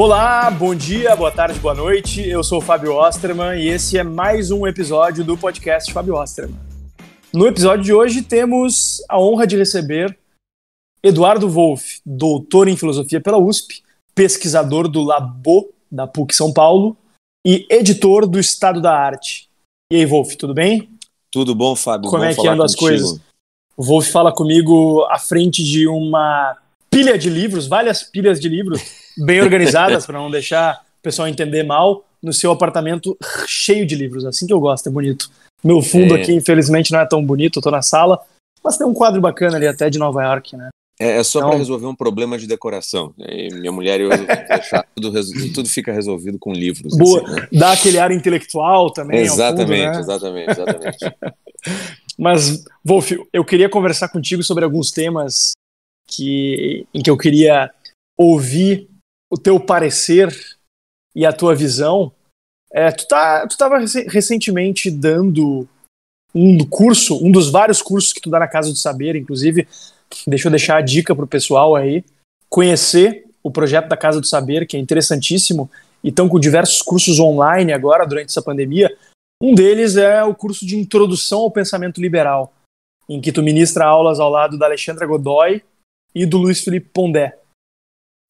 Olá, bom dia, boa tarde, boa noite. Eu sou o Fábio Osterman e esse é mais um episódio do podcast Fábio Osterman. No episódio de hoje temos a honra de receber Eduardo Wolff, doutor em filosofia pela USP, pesquisador do Labo da PUC São Paulo e editor do Estado da Arte. E aí, Wolff, tudo bem? Tudo bom, Fábio? Como bom é que andam as coisas? O Wolff fala comigo à frente de uma pilha de livros, várias pilhas de livros, bem organizadas para não deixar o pessoal entender mal, no seu apartamento cheio de livros, é assim que eu gosto, é bonito. Meu fundo é. aqui, infelizmente, não é tão bonito, eu tô na sala, mas tem um quadro bacana ali até de Nova York, né? É, é só então... para resolver um problema de decoração. E é, minha mulher e eu deixar tudo, resol... tudo fica resolvido com livros. Boa, assim, né? dá aquele ar intelectual também. Exatamente, fundo, né? exatamente, exatamente. mas, Wolf, eu queria conversar contigo sobre alguns temas que, em que eu queria ouvir o teu parecer e a tua visão. É, tu, tá, tu tava rec recentemente dando um curso, um dos vários cursos que tu dá na Casa do Saber, inclusive, deixa eu deixar a dica pro pessoal aí, conhecer o projeto da Casa do Saber, que é interessantíssimo, e estão com diversos cursos online agora, durante essa pandemia. Um deles é o curso de Introdução ao Pensamento Liberal, em que tu ministra aulas ao lado da Alexandra Godoy e do Luiz Felipe Pondé.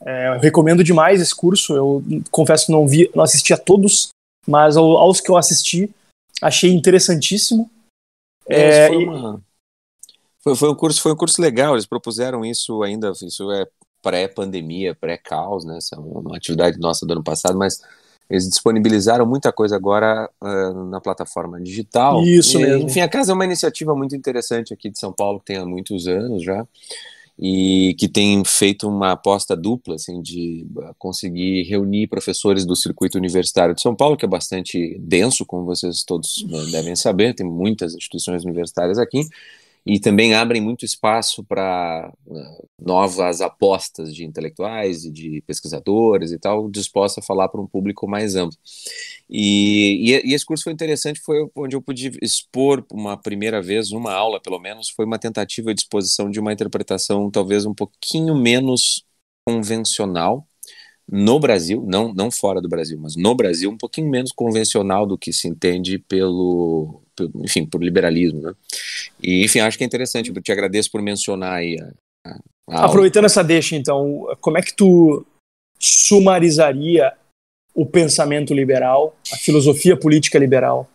É, eu recomendo demais esse curso. Eu confesso que não vi, não assisti a todos, mas aos que eu assisti, achei interessantíssimo. É, é foi, uma, foi, foi, um curso, foi um curso legal. Eles propuseram isso ainda. Isso é pré-pandemia, pré-caos, né? Essa é uma atividade nossa do ano passado, mas eles disponibilizaram muita coisa agora uh, na plataforma digital. Isso e, mesmo. Enfim, a casa é uma iniciativa muito interessante aqui de São Paulo, que tem há muitos anos já e que tem feito uma aposta dupla assim, de ah, conseguir reunir professores do circuito universitário de São Paulo, que é bastante denso, como vocês todos né, devem saber, tem muitas instituições universitárias aqui, e também abrem muito espaço para né, novas apostas de intelectuais e de pesquisadores e tal, disposta a falar para um público mais amplo. E, e, e, esse curso foi interessante, foi onde eu pude expor uma primeira vez, uma aula pelo menos, foi uma tentativa de exposição de uma interpretação talvez um pouquinho menos convencional no Brasil, não, não fora do Brasil, mas no Brasil, um pouquinho menos convencional do que se entende pelo enfim, por liberalismo, né? E, enfim, acho que é interessante, te agradeço por mencionar aí a, a Aproveitando essa deixa, então, como é que tu sumarizaria o pensamento liberal, a filosofia política liberal?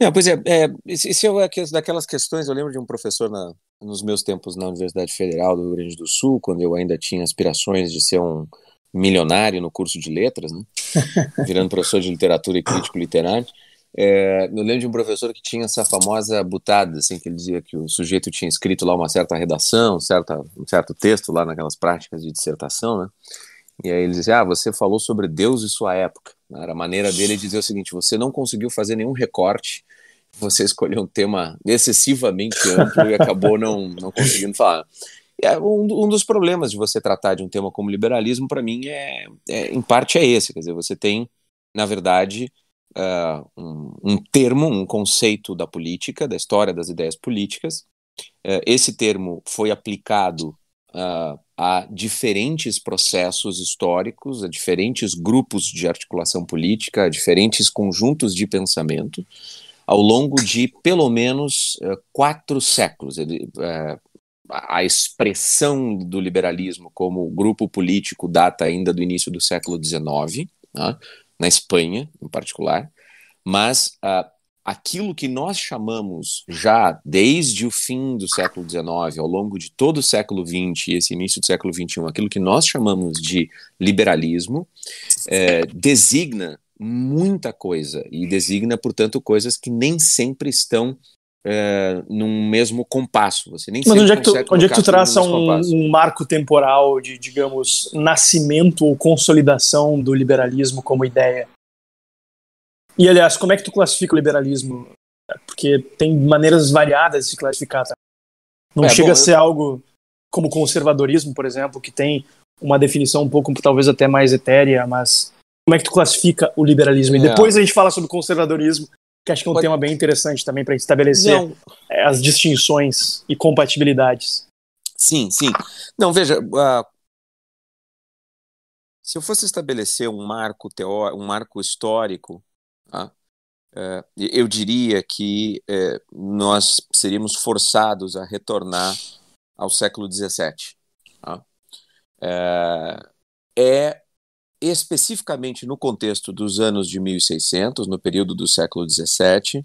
Não, pois é, é isso é, é daquelas questões, eu lembro de um professor na, nos meus tempos na Universidade Federal do Rio Grande do Sul, quando eu ainda tinha aspirações de ser um milionário no curso de letras, né? virando professor de literatura e crítico literário, é, eu lembro de um professor que tinha essa famosa butada, assim, que ele dizia que o sujeito tinha escrito lá uma certa redação, certa, um certo texto lá naquelas práticas de dissertação, né? E aí ele dizia, ah, você falou sobre Deus e sua época. Né? Era a maneira dele dizer o seguinte, você não conseguiu fazer nenhum recorte, você escolheu um tema excessivamente amplo e acabou não, não conseguindo falar. É, um, um, dos problemas de você tratar de um tema como liberalismo, para mim, é, é, em parte é esse, quer dizer, você tem, na verdade uh, um, um, termo, um conceito da política, da história das ideias políticas. Uh, esse termo foi aplicado uh, a diferentes processos históricos, a diferentes grupos de articulação política, a diferentes conjuntos de pensamento, ao longo de pelo menos quatro séculos. Ele, a expressão do liberalismo como grupo político data ainda do início do século XIX na Espanha em particular, mas uh, aquilo que nós chamamos já desde o fim do século XIX, ao longo de todo o século XX e esse início do século XXI, aquilo que nós chamamos de liberalismo, eh, designa muita coisa e designa, portanto, coisas que nem sempre estão é, num mesmo compasso. Você nem Mas onde é que tu, onde é que tu traça um, um, marco temporal de, digamos, nascimento ou consolidação do liberalismo como ideia? E, aliás, como é que tu classifica o liberalismo? Porque tem maneiras variadas de se classificar. Tá? Não é, chega bom, a ser eu... algo como conservadorismo, por exemplo, que tem uma definição um pouco, talvez até mais etérea, mas como é que tu classifica o liberalismo? E é. depois a gente fala sobre conservadorismo, que acho que é um Pode... tema bem interessante também para estabelecer é, as distinções e compatibilidades. Sim, sim. Não, veja, uh, se eu fosse estabelecer um marco teórico, um marco histórico, uh, uh, eu diria que é, nós seríamos forçados a retornar ao século XVII. Tá? é especificamente no contexto dos anos de 1600, no período do século 17,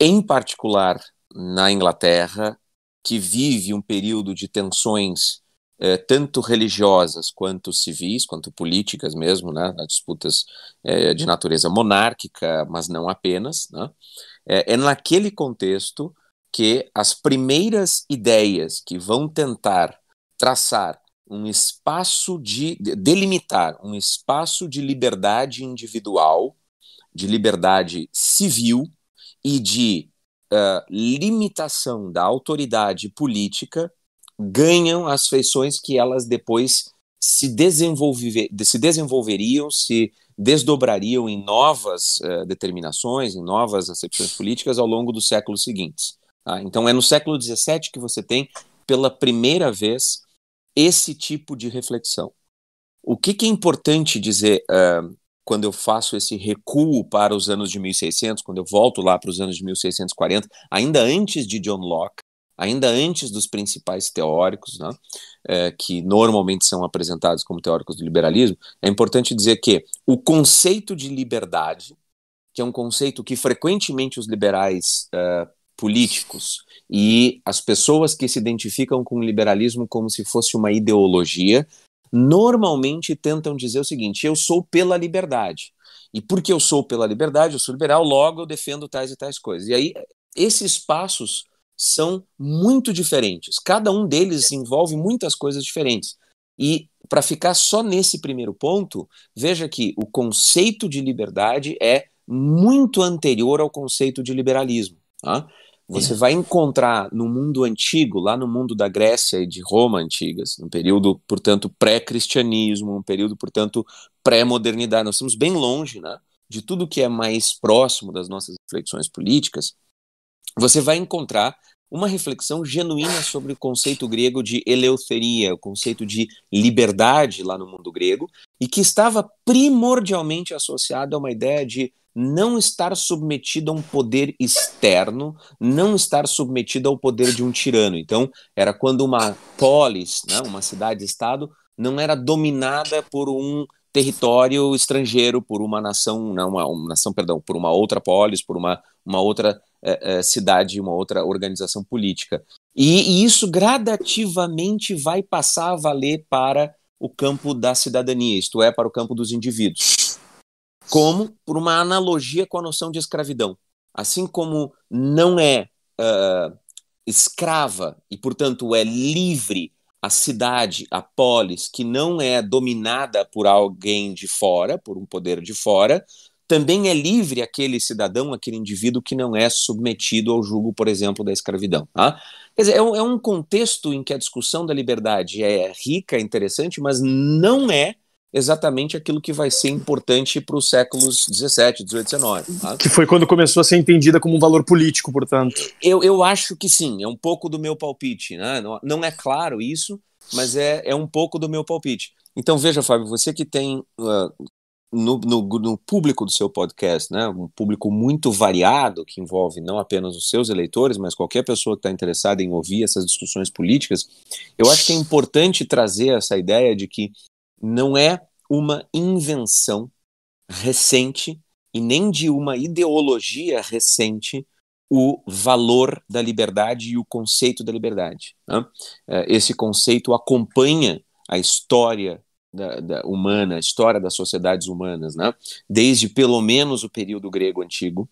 em particular na Inglaterra, que vive um período de tensões eh, tanto religiosas quanto civis, quanto políticas mesmo, né, disputas eh, de natureza monárquica, mas não apenas. Né? É, é naquele contexto que as primeiras ideias que vão tentar traçar um espaço de delimitar um espaço de liberdade individual, de liberdade civil e de uh, limitação da autoridade política ganham as feições que elas depois se, desenvolver, se desenvolveriam, se desdobrariam em novas uh, determinações, em novas acepções políticas ao longo dos séculos seguintes. Tá? Então é no século XVII que você tem, pela primeira vez, esse tipo de reflexão. O que, que é importante dizer uh, quando eu faço esse recuo para os anos de 1600, quando eu volto lá para os anos de 1640, ainda antes de John Locke, ainda antes dos principais teóricos, né, que normalmente são apresentados como teóricos do liberalismo, é importante dizer que o conceito de liberdade, que é um conceito que frequentemente os liberais uh, políticos e as pessoas que se identificam com o liberalismo como se fosse uma ideologia normalmente tentam dizer o seguinte: eu sou pela liberdade. E porque eu sou pela liberdade, eu sou liberal, logo eu defendo tais e tais coisas. E aí esses passos são muito diferentes. Cada um deles envolve muitas coisas diferentes. E para ficar só nesse primeiro ponto, veja que o conceito de liberdade é muito anterior ao conceito de liberalismo. Tá? Você vai encontrar no mundo antigo, lá no mundo da Grécia e de Roma antigas, um período, portanto, pré-cristianismo, um período, portanto, pré-modernidade. Nós estamos bem longe né, de tudo que é mais próximo das nossas reflexões políticas. Você vai encontrar uma reflexão genuína sobre o conceito grego de eleuteria, o conceito de liberdade lá no mundo grego, e que estava primordialmente associado a uma ideia de não estar submetido a um poder externo, não estar submetido ao poder de um tirano. Então, era quando uma polis, né, uma cidade-estado, não era dominada por um território estrangeiro, por uma nação, não, né, uma, uma, nação, perdão, por uma outra polis, por uma, uma outra é, é, cidade, uma outra organização política. E, e, isso gradativamente vai passar a valer para o campo da cidadania, isto é, para o campo dos indivíduos. Como por uma analogia com a noção de escravidão. Assim como não é uh, escrava e, portanto, é livre a cidade, a polis, que não é dominada por alguém de fora, por um poder de fora, também é livre aquele cidadão, aquele indivíduo que não é submetido ao julgo, por exemplo, da escravidão. Tá? Quer dizer, é um, é um contexto em que a discussão da liberdade é rica, interessante, mas não é exatamente aquilo que vai ser importante para os séculos 17, 18, 19. Tá? Que foi quando começou a ser entendida como um valor político, portanto. Eu, eu acho que sim, é um pouco do meu palpite. Né? Não, não é claro isso, mas é, é um pouco do meu palpite. Então veja, Fábio, você que tem uh, no, no, no, público do seu podcast, né? um público muito variado, que envolve não apenas os seus eleitores, mas qualquer pessoa que está interessada em ouvir essas discussões políticas, eu acho que é importante trazer essa ideia de que não é uma invenção recente e nem de uma ideologia recente o valor da liberdade e o conceito da liberdade. Né? É, esse conceito acompanha a história da, da humana, história das sociedades humanas, né? desde pelo menos o período grego antigo,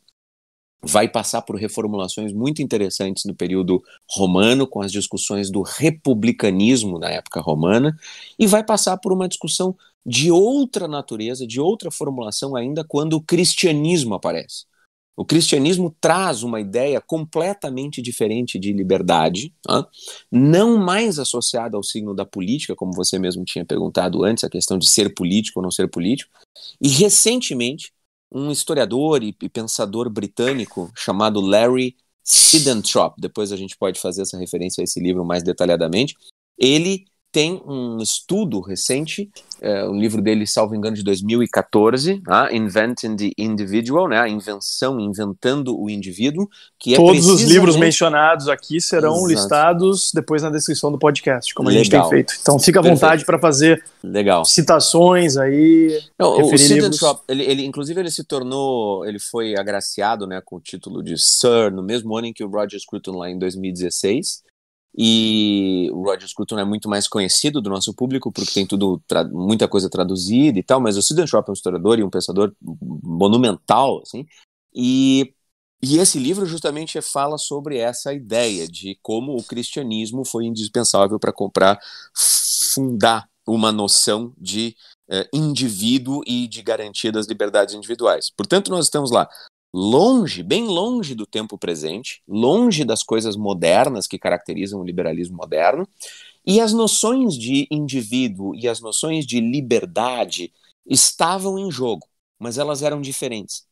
vai passar por reformulações muito interessantes no período romano, com as discussões do republicanismo na época romana, e vai passar por uma discussão de outra natureza, de outra formulação ainda quando o cristianismo aparece. O cristianismo traz uma ideia completamente diferente de liberdade, tá? não mais associada ao signo da política, como você mesmo tinha perguntado antes, a questão de ser político ou não ser político. E recentemente, um historiador e pensador britânico chamado Larry Sidentrop, depois a gente pode fazer essa referência a esse livro mais detalhadamente, ele tem um estudo recente, é, um livro dele, salvo engano, de 2014, ah, né, Inventing the Individual, né, a invenção, inventando o indivíduo, que é Todos precisamente... os livros mencionados aqui serão Exato. listados depois na descrição do podcast, como Legal. a gente tem feito. Então fica à vontade para fazer Legal. citações aí. Não, o Sidentrop, ele, ele, inclusive ele se tornou, ele foi agraciado né, com o título de Sir no mesmo ano em que o Roger Scruton lá em 2016, e o Roger Scruton é muito mais conhecido do nosso público, porque tem tudo muita coisa traduzida e tal, mas o Sidney Schropp é um historiador e um pensador monumental, assim, e, e esse livro justamente fala sobre essa ideia de como o cristianismo foi indispensável para comprar, fundar uma noção de eh, indivíduo e de garantia das liberdades individuais. Portanto, nós estamos lá longe, bem longe do tempo presente, longe das coisas modernas que caracterizam o liberalismo moderno, e as noções de indivíduo e as noções de liberdade estavam em jogo, mas elas eram diferentes.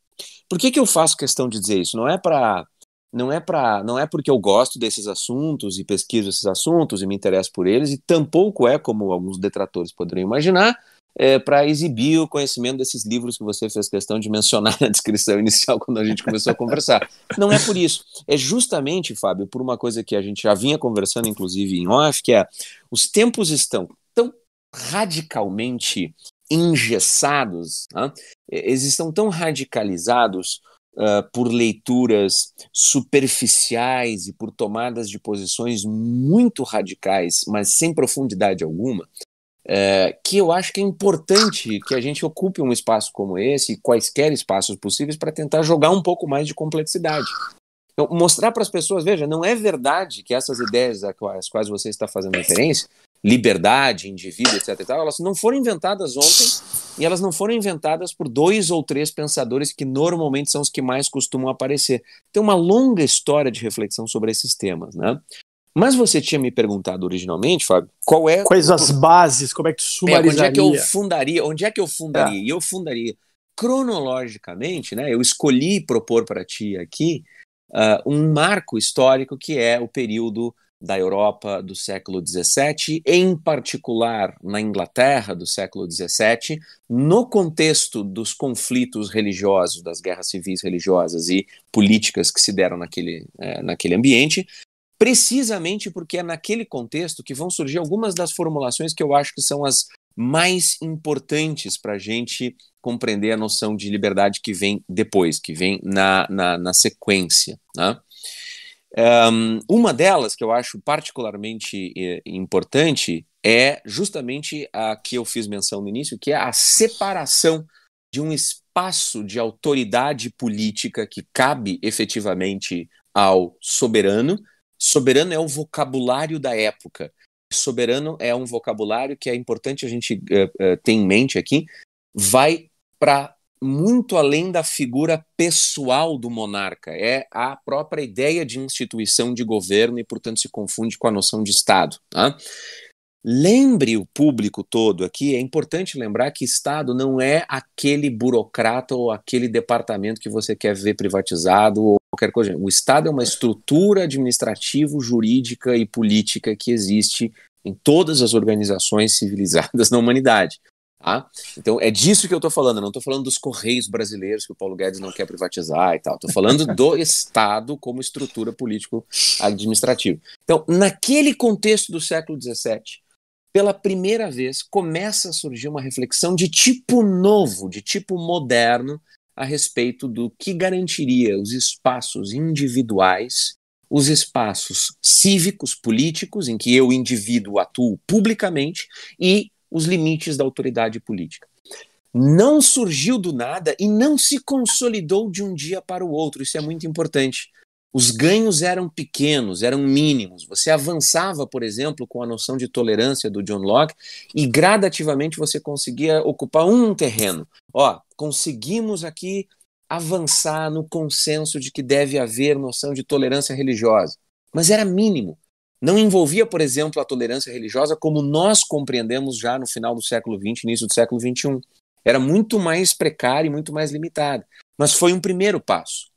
Por que, que eu faço questão de dizer isso? Não é para não é para não é porque eu gosto desses assuntos e pesquiso esses assuntos e me interesso por eles e tampouco é como alguns detratores poderiam imaginar é, para exibir o conhecimento desses livros que você fez questão de mencionar na descrição inicial quando a gente começou a conversar. Não é por isso. É justamente, Fábio, por uma coisa que a gente já vinha conversando, inclusive em off, que é os tempos estão tão radicalmente engessados, né? É, eles estão tão radicalizados Uh, por leituras superficiais e por tomadas de posições muito radicais, mas sem profundidade alguma, é, que eu acho que é importante que a gente ocupe um espaço como esse, quaisquer espaços possíveis, para tentar jogar um pouco mais de complexidade. Então, mostrar para as pessoas, veja, não é verdade que essas ideias às quais você está fazendo referência, liberdade, indivíduo, etc, tal, elas não foram inventadas ontem e elas não foram inventadas por dois ou três pensadores que normalmente são os que mais costumam aparecer. Tem uma longa história de reflexão sobre esses temas, né? Mas você tinha me perguntado originalmente, Fábio, qual é. Quais as bases, como é que sumarizaria? É, onde é que eu fundaria? Onde é que eu fundaria? É. E eu fundaria cronologicamente, né? Eu escolhi propor para ti aqui uh, um marco histórico que é o período da Europa do século XVII, em particular na Inglaterra do século XVII, no contexto dos conflitos religiosos, das guerras civis religiosas e políticas que se deram naquele, é, naquele ambiente, precisamente porque é naquele contexto que vão surgir algumas das formulações que eu acho que são as mais importantes para a gente compreender a noção de liberdade que vem depois, que vem na, na, na sequência. Né? Um, uma delas que eu acho particularmente eh, importante é justamente a que eu fiz menção no início, que é a separação de um espaço de autoridade política que cabe efetivamente ao soberano Soberano é o vocabulário da época. Soberano é um vocabulário que é importante a gente uh, uh, ter em mente aqui. Vai para muito além da figura pessoal do monarca, é a própria ideia de instituição de governo e, portanto, se confunde com a noção de Estado. Tá? Lembre o público todo aqui, é importante lembrar que Estado não é aquele burocrata ou aquele departamento que você quer ver privatizado ou qualquer coisa. O Estado é uma estrutura administrativa, jurídica e política que existe em todas as organizações civilizadas na humanidade. Tá? Então é disso que eu estou falando, não estou falando dos Correios brasileiros que o Paulo Guedes não quer privatizar e tal, estou falando do Estado como estrutura político-administrativa. Então, naquele contexto do século XVII, pela primeira vez, começa a surgir uma reflexão de tipo novo, de tipo moderno, a respeito do que garantiria os espaços individuais, os espaços cívicos, políticos, em que eu, indivíduo, atuo publicamente, e os limites da autoridade política. Não surgiu do nada e não se consolidou de um dia para o outro, isso é muito importante os ganhos eram pequenos, eram mínimos. Você avançava, por exemplo, com a noção de tolerância do John Locke e gradativamente você conseguia ocupar um terreno. Ó, conseguimos aqui avançar no consenso de que deve haver noção de tolerância religiosa, mas era mínimo. Não envolvia, por exemplo, a tolerância religiosa como nós compreendemos já no final do século XX, início do século XXI. Era muito mais precária e muito mais limitada. Mas foi um primeiro passo.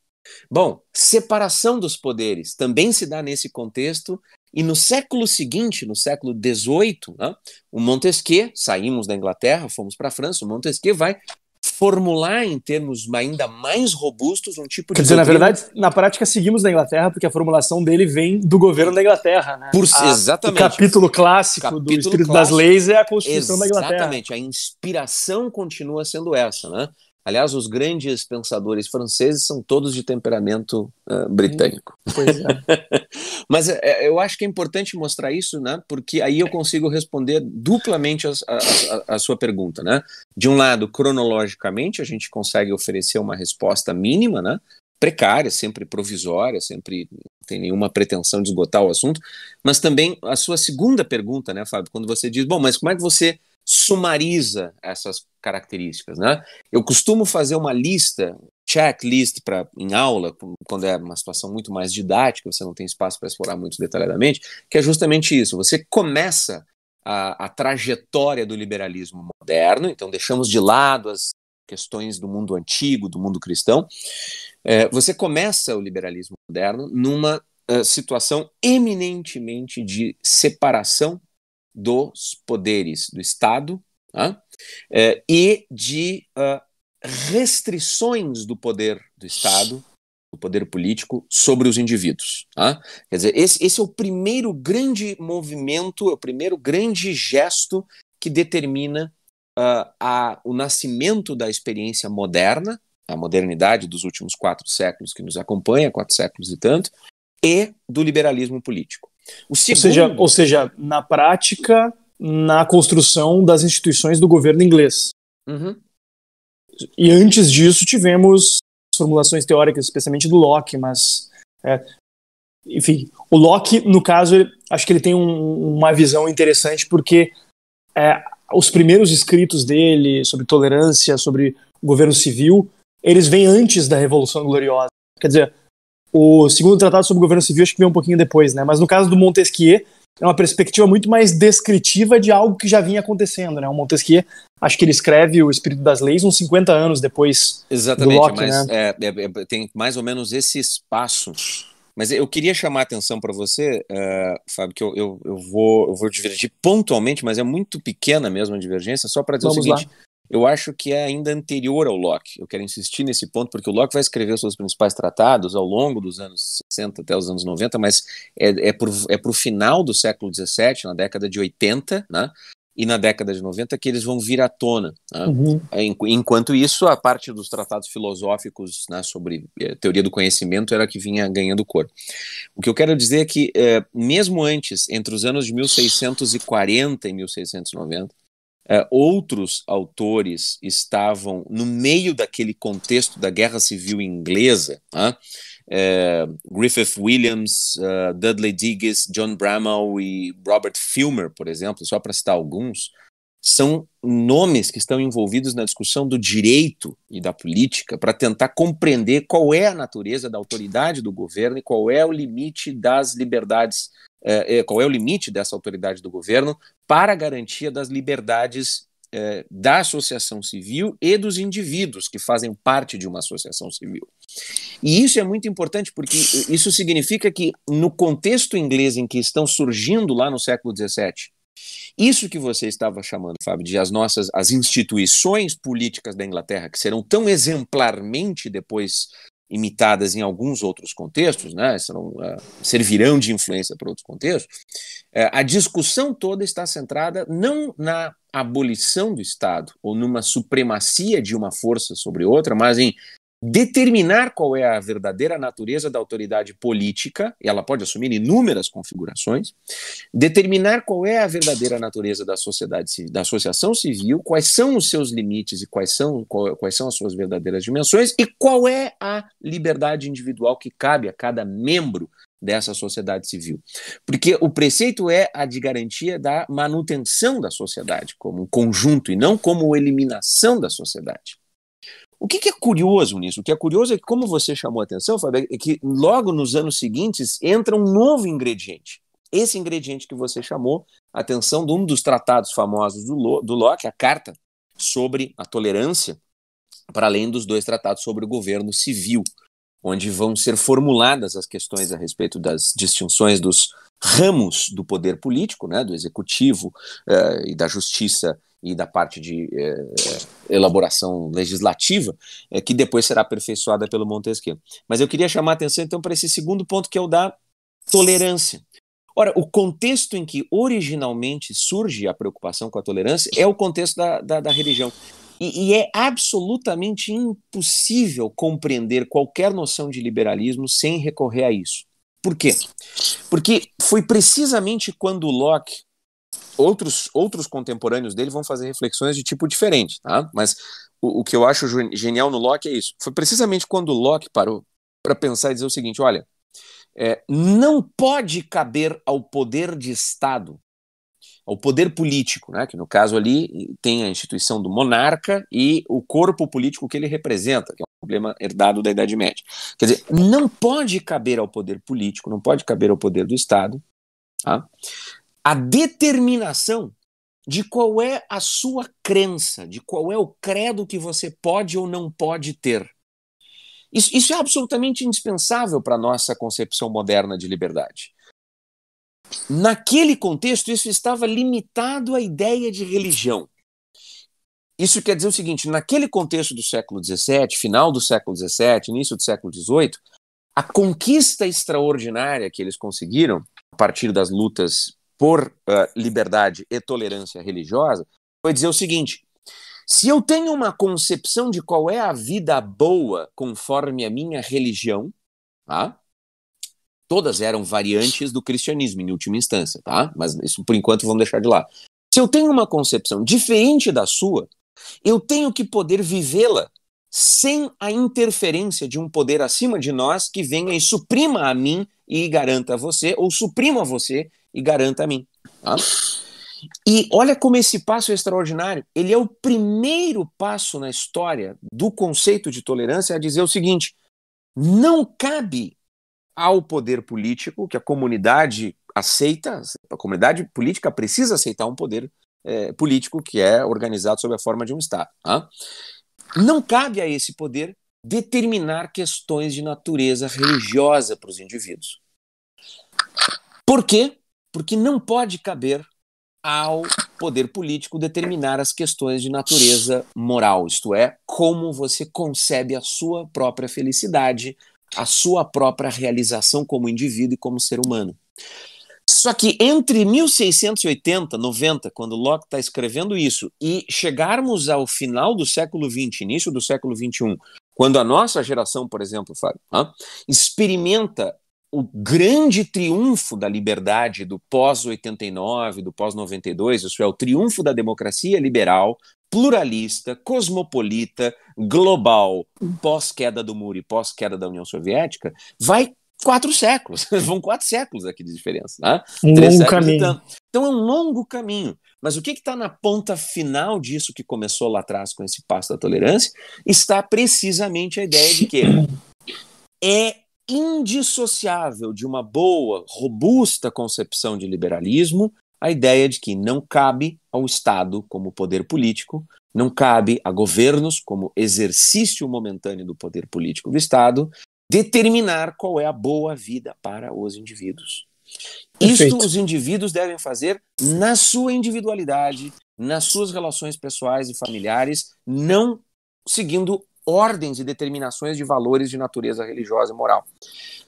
Bom, separação dos poderes também se dá nesse contexto, e no século seguinte, no século XVIII, né, o Montesquieu, saímos da Inglaterra, fomos para a França, o Montesquieu vai formular em termos ainda mais robustos um tipo de. Quer dizer, doutrina. na verdade, na prática seguimos da Inglaterra, porque a formulação dele vem do governo da Inglaterra, né? Por, a, exatamente. O capítulo clássico capítulo do Espírito clássico. das Leis é a Constituição exatamente. da Inglaterra. Exatamente, a inspiração continua sendo essa, né? Aliás, os grandes pensadores franceses são todos de temperamento uh, britânico. Hum, pois é. Mas é, é, eu acho que é importante mostrar isso, né? Porque aí eu consigo responder duplamente a, a, a, sua pergunta, né? De um lado, cronologicamente, a gente consegue oferecer uma resposta mínima, né? precária, sempre provisória, sempre não tem nenhuma pretensão de esgotar o assunto, mas também a sua segunda pergunta, né, Fábio, quando você diz, bom, mas como é que você sumariza essas características, né? Eu costumo fazer uma lista, checklist para em aula, quando é uma situação muito mais didática, você não tem espaço para explorar muito detalhadamente, que é justamente isso. Você começa a, a, trajetória do liberalismo moderno, então deixamos de lado as questões do mundo antigo, do mundo cristão, é, você começa o liberalismo moderno numa uh, situação eminentemente de separação dos poderes do Estado uh, é, e de uh, restrições do poder do Estado, do poder político, sobre os indivíduos. Tá? Quer dizer, esse, esse é o primeiro grande movimento, é o primeiro grande gesto que determina Uh, a, o nascimento da experiência moderna, a modernidade dos últimos quatro séculos que nos acompanha, quatro séculos e tanto, e do liberalismo político. Segundo... ou, seja, ou seja, na prática, na construção das instituições do governo inglês. Uhum. E antes disso tivemos formulações teóricas, especialmente do Locke, mas é, enfim, o Locke, no caso, ele, acho que ele tem um, uma visão interessante porque é, os primeiros escritos dele sobre tolerância, sobre governo civil, eles vêm antes da Revolução Gloriosa. Quer dizer, o segundo tratado sobre o governo civil acho que vem um pouquinho depois, né? Mas no caso do Montesquieu, é uma perspectiva muito mais descritiva de algo que já vinha acontecendo, né? O Montesquieu, acho que ele escreve o Espírito das Leis uns 50 anos depois Exatamente, do Locke, mas né? É, é, é, tem mais ou menos esse espaço. Mas eu queria chamar a atenção para você, uh, Fábio, que eu, eu, eu, vou, eu vou divergir pontualmente, mas é muito pequena mesmo a divergência, só para dizer Vamos o seguinte: lá eu acho que é ainda anterior ao Locke. Eu quero insistir nesse ponto, porque o Locke vai escrever os seus principais tratados ao longo dos anos 60 até os anos 90, mas é, é para é o final do século 17, na década de 80, né? e na década de 90 que eles vão vir à tona. Né? Uhum. É, enquanto isso, a parte dos tratados filosóficos né, sobre é, teoria do conhecimento era que vinha ganhando cor. O que eu quero dizer é que, é, mesmo antes, entre os anos de 1640 e 1690, é, outros autores estavam no meio daquele contexto da guerra civil inglesa, né? é, Griffith Williams, é, Dudley Digges, John Bramall e Robert Filmer, por exemplo, só para citar alguns, são nomes que estão envolvidos na discussão do direito e da política para tentar compreender qual é a natureza da autoridade do governo e qual é o limite das liberdades é, é, qual é o limite dessa autoridade do governo para a garantia das liberdades é, da associação civil e dos indivíduos que fazem parte de uma associação civil. E isso é muito importante porque isso significa que, no contexto inglês em que estão surgindo lá no século XVII, isso que você estava chamando, Fábio, de as nossas as instituições políticas da Inglaterra, que serão tão exemplarmente depois imitadas em alguns outros contextos, né, serão, é, servirão de influência para outros contextos, é, a discussão toda está centrada não na abolição do Estado ou numa supremacia de uma força sobre outra, mas em determinar qual é a verdadeira natureza da autoridade política, e ela pode assumir inúmeras configurações, determinar qual é a verdadeira natureza da sociedade da associação civil, quais são os seus limites e quais são quais são as suas verdadeiras dimensões e qual é a liberdade individual que cabe a cada membro dessa sociedade civil. Porque o preceito é a de garantia da manutenção da sociedade como um conjunto e não como eliminação da sociedade. O que, que, é curioso nisso? O que é curioso é que, como você chamou a atenção, Fábio, é que logo nos anos seguintes entra um novo ingrediente. Esse ingrediente que você chamou a atenção de um dos tratados famosos do, do Locke, a Carta sobre a Tolerância, para além dos dois tratados sobre o governo civil, onde vão ser formuladas as questões a respeito das distinções dos ramos do poder político, né, do executivo eh, e da justiça e da parte de é, elaboração legislativa, é, que depois será aperfeiçoada pelo Montesquieu. Mas eu queria chamar a atenção então para esse segundo ponto, que é o da tolerância. Ora, o contexto em que originalmente surge a preocupação com a tolerância é o contexto da, da, da religião. E, e, é absolutamente impossível compreender qualquer noção de liberalismo sem recorrer a isso. Por quê? Porque foi precisamente quando Locke outros, outros contemporâneos dele vão fazer reflexões de tipo diferente, tá? Mas o, o que eu acho genial no Locke é isso. Foi precisamente quando Locke parou para pensar e dizer o seguinte: olha, é, não pode caber ao poder de Estado, ao poder político, né, que no caso ali tem a instituição do monarca e o corpo político que ele representa, que é um problema herdado da Idade Média. Quer dizer, não pode caber ao poder político, não pode caber ao poder do Estado tá? a determinação de qual é a sua crença, de qual é o credo que você pode ou não pode ter. Isso, isso é absolutamente indispensável para a nossa concepção moderna de liberdade. Naquele contexto, isso estava limitado à ideia de religião. Isso quer dizer o seguinte: naquele contexto do século XVII, final do século XVII, início do século XVIII, a conquista extraordinária que eles conseguiram a partir das lutas por uh, ah, liberdade e tolerância religiosa, foi dizer o seguinte: se eu tenho uma concepção de qual é a vida boa conforme a minha religião, tá? todas eram variantes do cristianismo em última instância, tá? mas isso por enquanto vamos deixar de lá. Se eu tenho uma concepção diferente da sua, eu tenho que poder vivê-la sem a interferência de um poder acima de nós que venha e suprima a mim e garanta a você, ou suprima a você e garanta a mim. Tá? E olha como esse passo é extraordinário. Ele é o primeiro passo na história do conceito de tolerância a dizer o seguinte: não cabe ao poder político que a comunidade aceita, a comunidade política precisa aceitar um poder é, político que é organizado sob a forma de um Estado. Tá? Não cabe a esse poder determinar questões de natureza religiosa para os indivíduos. Por quê? porque não pode caber ao poder político determinar as questões de natureza moral, isto é, como você concebe a sua própria felicidade, a sua própria realização como indivíduo e como ser humano. Só que entre 1680, 90, quando Locke está escrevendo isso, e chegarmos ao final do século XX, início do século XXI, quando a nossa geração, por exemplo, Fábio, experimenta o grande triunfo da liberdade do pós-89, do pós-92, isso é, o triunfo da democracia liberal, pluralista, cosmopolita, global, pós-queda do muro e pós-queda da União Soviética, vai quatro séculos. Vão quatro séculos aqui de diferença. Né? Um Três longo caminho. Então. então é um longo caminho. Mas o que está na ponta final disso que começou lá atrás com esse passo da tolerância está precisamente a ideia de que é indissociável de uma boa, robusta concepção de liberalismo a ideia de que não cabe ao Estado como poder político, não cabe a governos como exercício momentâneo do poder político do Estado determinar qual é a boa vida para os indivíduos. Perfeito. Isto os indivíduos devem fazer na sua individualidade, nas suas relações pessoais e familiares, não seguindo ordens e determinações de valores de natureza religiosa e moral.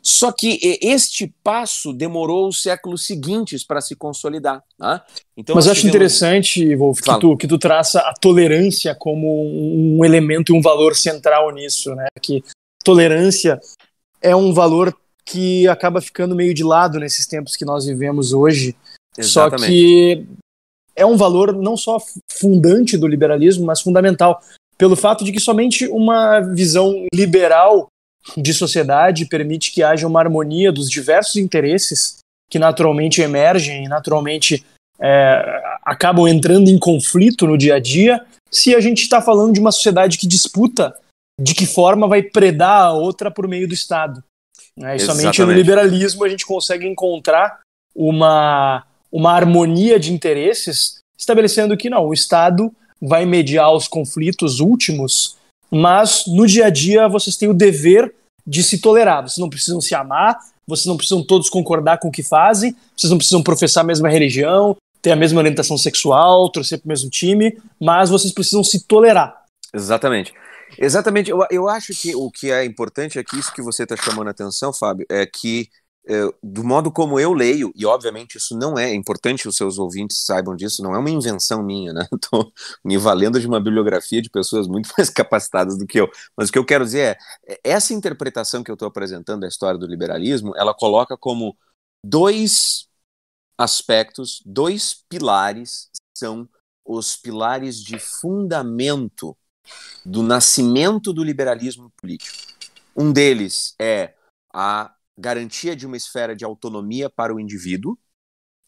Só que este passo demorou os séculos seguintes para se consolidar. Né? Então, Mas eu acho interessante, Wolf, que tu, que tu traça a tolerância como um elemento e um valor central nisso, né? Que tolerância é um valor que acaba ficando meio de lado nesses tempos que nós vivemos hoje. Exatamente. Só que é um valor não só fundante do liberalismo, mas fundamental pelo fato de que somente uma visão liberal de sociedade permite que haja uma harmonia dos diversos interesses que naturalmente emergem e naturalmente é, acabam entrando em conflito no dia a dia, se a gente está falando de uma sociedade que disputa de que forma vai predar a outra por meio do Estado. Né? E somente no liberalismo a gente consegue encontrar uma, uma harmonia de interesses, estabelecendo que não, o Estado vai mediar os conflitos últimos, mas no dia a dia vocês têm o dever de se tolerar. Vocês não precisam se amar, vocês não precisam todos concordar com o que fazem, vocês não precisam professar a mesma religião, ter a mesma orientação sexual, torcer para o mesmo time, mas vocês precisam se tolerar. Exatamente. Exatamente. Eu, eu acho que o que é importante aqui, é isso que você está chamando a atenção, Fábio, é que é, do modo como eu leio, e obviamente isso não é, é importante os seus ouvintes saibam disso, não é uma invenção minha, né? Estou me valendo de uma bibliografia de pessoas muito mais capacitadas do que eu. Mas o que eu quero dizer é, é essa interpretação que eu estou apresentando da história do liberalismo, ela coloca como dois aspectos, dois pilares, são os pilares de fundamento do nascimento do liberalismo político. Um deles é a garantia de uma esfera de autonomia para o indivíduo,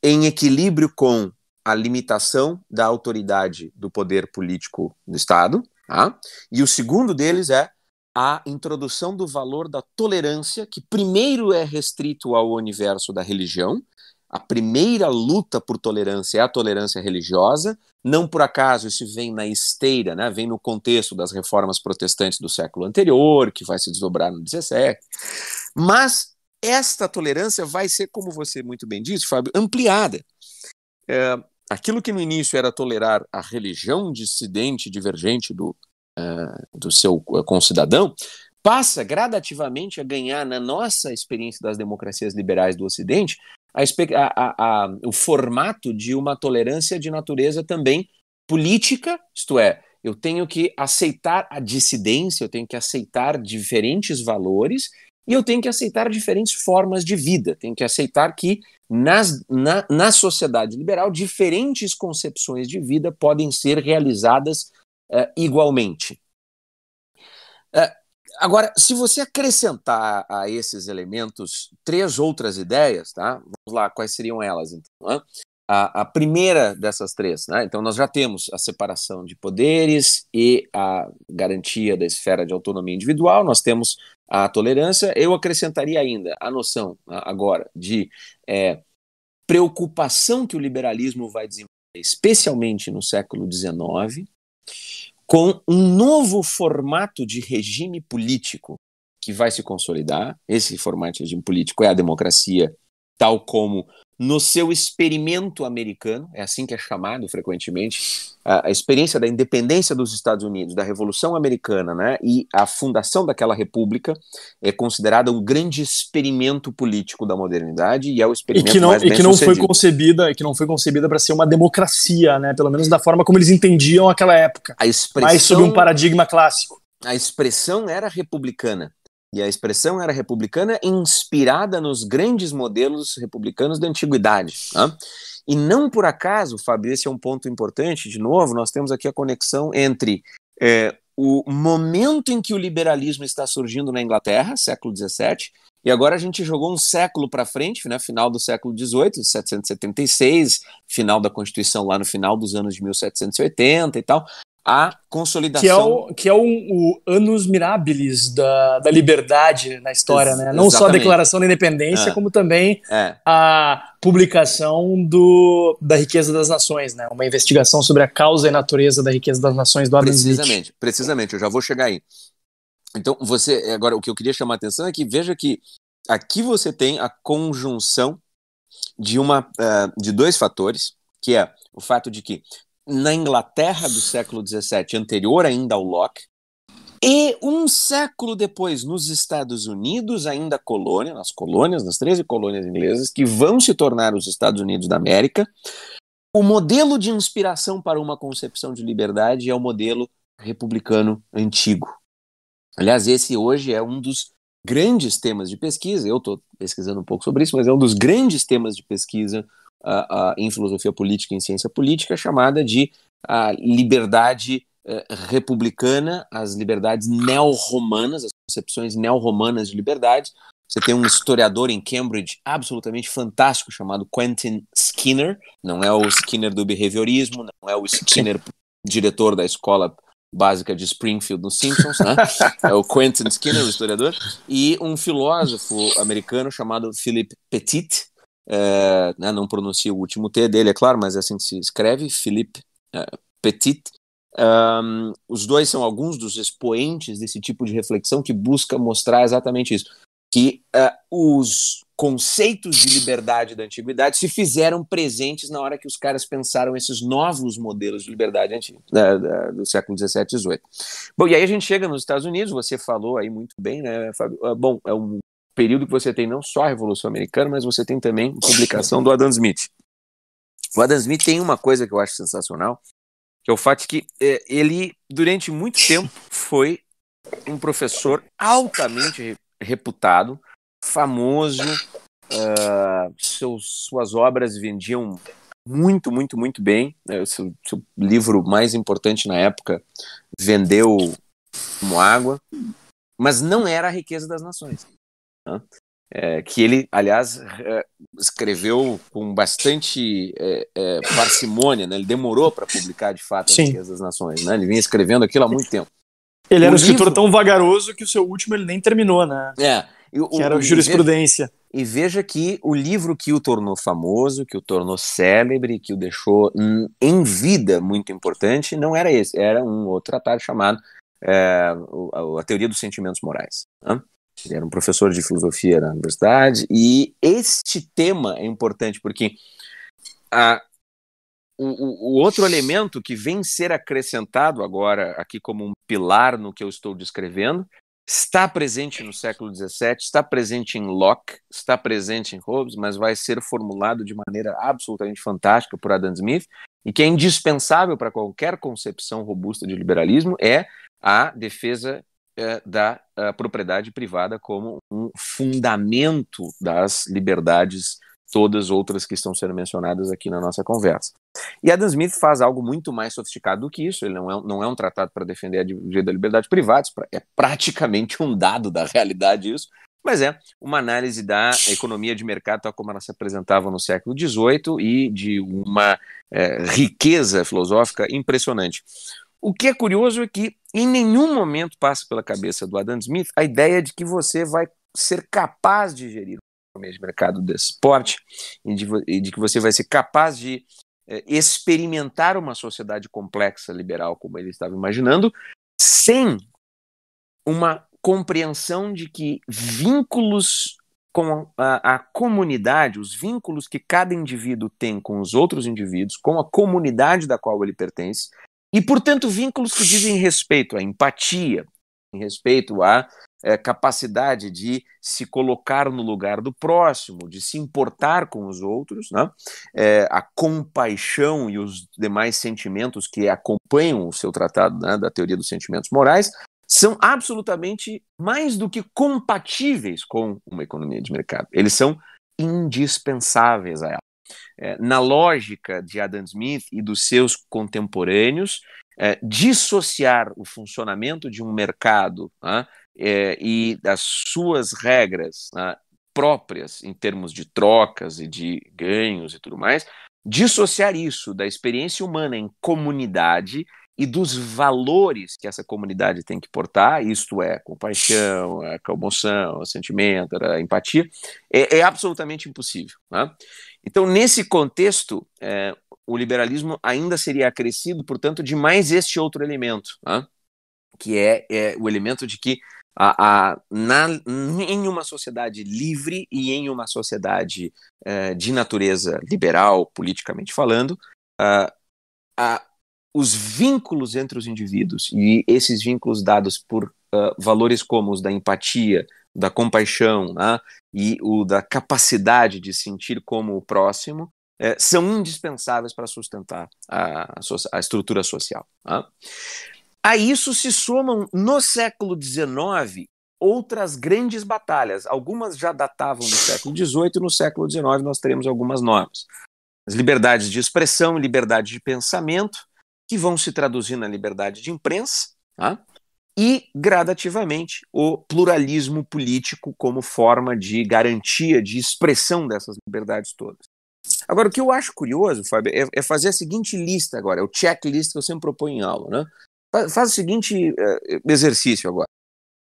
em equilíbrio com a limitação da autoridade do poder político do Estado. Tá? E o segundo deles é a introdução do valor da tolerância, que primeiro é restrito ao universo da religião. A primeira luta por tolerância é a tolerância religiosa. Não por acaso isso vem na esteira, né? vem no contexto das reformas protestantes do século anterior, que vai se desdobrar no 17. Mas esta tolerância vai ser, como você muito bem disse, Fábio, ampliada. É, aquilo que no início era tolerar a religião dissidente, divergente do, uh, do seu é, concidadão, passa gradativamente a ganhar na nossa experiência das democracias liberais do Ocidente a, a, a, o formato de uma tolerância de natureza também política, isto é, eu tenho que aceitar a dissidência, eu tenho que aceitar diferentes valores e eu tenho que aceitar diferentes formas de vida, tenho que aceitar que nas, na, na sociedade liberal diferentes concepções de vida podem ser realizadas uh, igualmente. Uh, agora, se você acrescentar a esses elementos três outras ideias, tá? Vamos lá, quais seriam elas então? Né? A, a, primeira dessas três, né? Então nós já temos a separação de poderes e a garantia da esfera de autonomia individual, nós temos a tolerância. Eu acrescentaria ainda a noção, agora, de é, preocupação que o liberalismo vai desenvolver, especialmente no século XIX, com um novo formato de regime político que vai se consolidar. Esse formato de regime político é a democracia, tal como no seu experimento americano, é assim que é chamado frequentemente, a experiência da independência dos Estados Unidos, da Revolução Americana, né, e a fundação daquela república é considerada um grande experimento político da modernidade e é o experimento e que não, mais e que não foi concebida, e que não foi concebida para ser uma democracia, né, pelo menos da forma como eles entendiam aquela época. A expressão, mais sob um paradigma clássico. A expressão era republicana. E a expressão era republicana inspirada nos grandes modelos republicanos da antiguidade. Né? E não por acaso, Fabi esse é um ponto importante, de novo, nós temos aqui a conexão entre é, o momento em que o liberalismo está surgindo na Inglaterra, século XVII, e agora a gente jogou um século para frente, né, final do século XVIII, 1776, final da Constituição lá no final dos anos de 1780 e tal a consolidação. Que é o, que é o, o Annus Mirabilis da, da liberdade na história, Ex né? Não exatamente. só a Declaração da Independência, é. como também é. a publicação do, da Riqueza das Nações, né? Uma investigação sobre a causa e natureza da riqueza das nações do Adam Precisamente, Smith. precisamente, eu já vou chegar aí. Então, você. Agora, o que eu queria chamar a atenção é que veja que aqui você tem a conjunção de uma uh, de dois fatores, que é o fato de que na Inglaterra do século XVII, anterior ainda ao Locke, e um século depois, nos Estados Unidos, ainda colônia, nas colônias, nas 13 colônias inglesas, que vão se tornar os Estados Unidos da América, o modelo de inspiração para uma concepção de liberdade é o modelo republicano antigo. Aliás, esse hoje é um dos grandes temas de pesquisa, eu estou pesquisando um pouco sobre isso, mas é um dos grandes temas de pesquisa uh, uh, em filosofia política e em ciência política, chamada de liberdade eh, republicana, as liberdades neo-romanas, as concepções neo-romanas de liberdade. Você tem um historiador em Cambridge absolutamente fantástico chamado Quentin Skinner, não é o Skinner do behaviorismo, não é o Skinner diretor da escola básica de Springfield nos Simpsons, né? é o Quentin Skinner, o historiador, e um filósofo americano chamado Philip Petit, é, né, não pronuncio o último T dele, é claro, mas é assim que se escreve, Philippe é, Petit. Um, os dois são alguns dos expoentes desse tipo de reflexão que busca mostrar exatamente isso, que uh, os conceitos de liberdade da antiguidade se fizeram presentes na hora que os caras pensaram esses novos modelos de liberdade antiga, da, né, da, do século XVII e XVIII. Bom, e aí a gente chega nos Estados Unidos, você falou aí muito bem, né, Fábio? Ah, bom, é um período que você tem não só a Revolução Americana, mas você tem também a publicação do Adam Smith. O Adam Smith tem uma coisa que eu acho sensacional, que é o fato de que é, ele, durante muito tempo, foi um professor altamente reputado, famoso, uh, seus, suas obras vendiam muito, muito, muito bem. Né? Seu, seu livro mais importante na época vendeu como água, mas não era a riqueza das nações. Né? É, que ele, aliás, é, escreveu com bastante é, é, parcimônia, né? ele demorou para publicar de fato Sim. As das Nações, né? ele vinha escrevendo aquilo há muito tempo. Ele o era um livro... escritor tão vagaroso que o seu último ele nem terminou, né? É. E, o, que era o, Jurisprudência. E veja, que o livro que o tornou famoso, que o tornou célebre, que o deixou em vida muito importante, não era esse, era um outro tratado chamado é, a, a Teoria dos Sentimentos Morais. Né? Ele era um professor de filosofia na universidade. E este tema é importante porque a, o, o, outro elemento que vem ser acrescentado agora aqui como um pilar no que eu estou descrevendo está presente no século XVII, está presente em Locke, está presente em Hobbes, mas vai ser formulado de maneira absolutamente fantástica por Adam Smith e que é indispensável para qualquer concepção robusta de liberalismo é a defesa é, da propriedade privada como um fundamento das liberdades todas outras que estão sendo mencionadas aqui na nossa conversa. E Adam Smith faz algo muito mais sofisticado do que isso, ele não é, não é um tratado para defender a direito da liberdade privada, é praticamente um dado da realidade isso, mas é uma análise da economia de mercado, tal como ela se apresentava no século XVIII, e de uma é, riqueza filosófica impressionante. O que é curioso é que em nenhum momento passa pela cabeça do Adam Smith a ideia de que você vai ser capaz de gerir o mercado desse esporte e de, e de que você vai ser capaz de eh, experimentar uma sociedade complexa liberal como ele estava imaginando, sem uma compreensão de que vínculos com a, a, comunidade, os vínculos que cada indivíduo tem com os outros indivíduos, com a comunidade da qual ele pertence, e, portanto, vínculos que dizem respeito à empatia, em respeito à é, capacidade de se colocar no lugar do próximo, de se importar com os outros, né? É, a compaixão e os demais sentimentos que acompanham o seu tratado né, da teoria dos sentimentos morais são absolutamente mais do que compatíveis com uma economia de mercado. Eles são indispensáveis a ela. É, na lógica de Adam Smith e dos seus contemporâneos, é, dissociar o funcionamento de um mercado né, é, e das suas regras né, próprias em termos de trocas e de ganhos e tudo mais, dissociar isso da experiência humana em comunidade e dos valores que essa comunidade tem que portar, isto é, compaixão, a comoção, sentimento, a empatia, é, é absolutamente impossível. Né? Então, nesse contexto, é, o liberalismo ainda seria acrescido, portanto, de mais este outro elemento, né? que é, é, o elemento de que a, a, na, em uma sociedade livre e em uma sociedade é, de natureza liberal, politicamente falando, a, os vínculos entre os indivíduos e esses vínculos dados por é, valores como os da empatia, da compaixão né, e o da capacidade de sentir como o próximo é, são indispensáveis para sustentar a, a estrutura social. Né. A isso se somam, no século XIX, outras grandes batalhas. Algumas já datavam do século XVIII e no século XIX nós teremos algumas normas: As liberdades de expressão, liberdade de pensamento, que vão se traduzir na liberdade de imprensa, né, e gradativamente o pluralismo político como forma de garantia, de expressão dessas liberdades todas. Agora, o que eu acho curioso, Fábio, é, é fazer a seguinte lista agora, é o checklist que eu sempre proponho em aula, né? Faz, o seguinte é, exercício agora.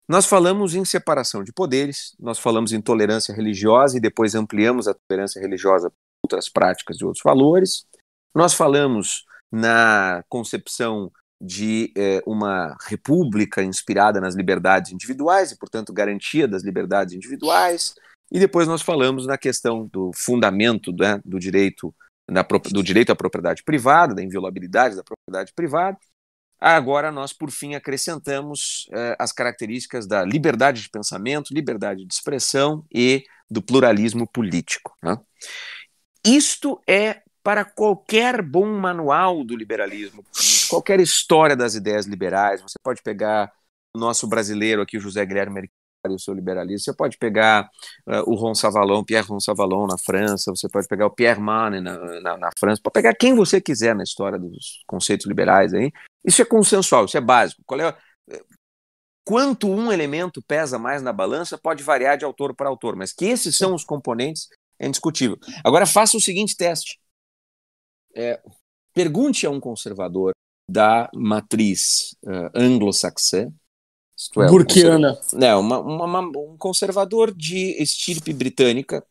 Nós falamos em separação de poderes, nós falamos em tolerância religiosa e depois ampliamos a tolerância religiosa para outras práticas e outros valores. Nós falamos na concepção de é, uma república inspirada nas liberdades individuais e, portanto, garantia das liberdades individuais. E depois nós falamos na questão do fundamento né, do direito na, do direito à propriedade privada, da inviolabilidade da propriedade privada. Agora nós, por fim, acrescentamos é, as características da liberdade de pensamento, liberdade de expressão e do pluralismo político. Né? Isto é para qualquer bom manual do liberalismo qualquer história das ideias liberais, você pode pegar o nosso brasileiro aqui, o José Guilherme Mercari, o seu liberalismo, você pode pegar uh, o Ron Savalon, Pierre Ron Savalon na França, você pode pegar o Pierre Mane na, na, na, França, pode pegar quem você quiser na história dos conceitos liberais aí. Isso é consensual, isso é básico. Qual é, eh, quanto um elemento pesa mais na balança pode variar de autor para autor, mas que esses são os componentes é indiscutível. Agora faça o seguinte teste. É, pergunte a um conservador da matriz uh, anglo-saxã. É, Burkiana. Um é, uma, uma, um conservador de estirpe britânica.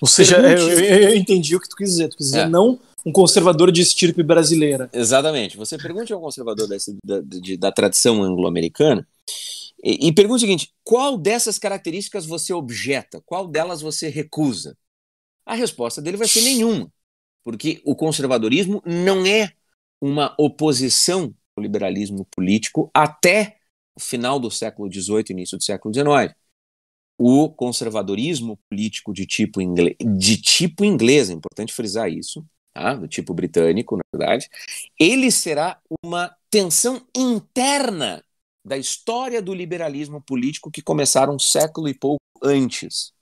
Ou seja, é, eu, eu, entendi o que tu quis dizer. Tu quis dizer é. não um conservador de estirpe brasileira. Exatamente. Você pergunte a um conservador dessa da, de, da tradição anglo-americana e, e pergunte o seguinte: qual dessas características você objeta? Qual delas você recusa? A resposta dele vai ser nenhuma, porque o conservadorismo não é uma oposição ao liberalismo político até o final do século XVIII, início do século XIX. O conservadorismo político de tipo, inglês, de tipo inglês, é importante frisar isso, tá? do tipo britânico, na verdade, ele será uma tensão interna da história do liberalismo político que começaram um século e pouco antes.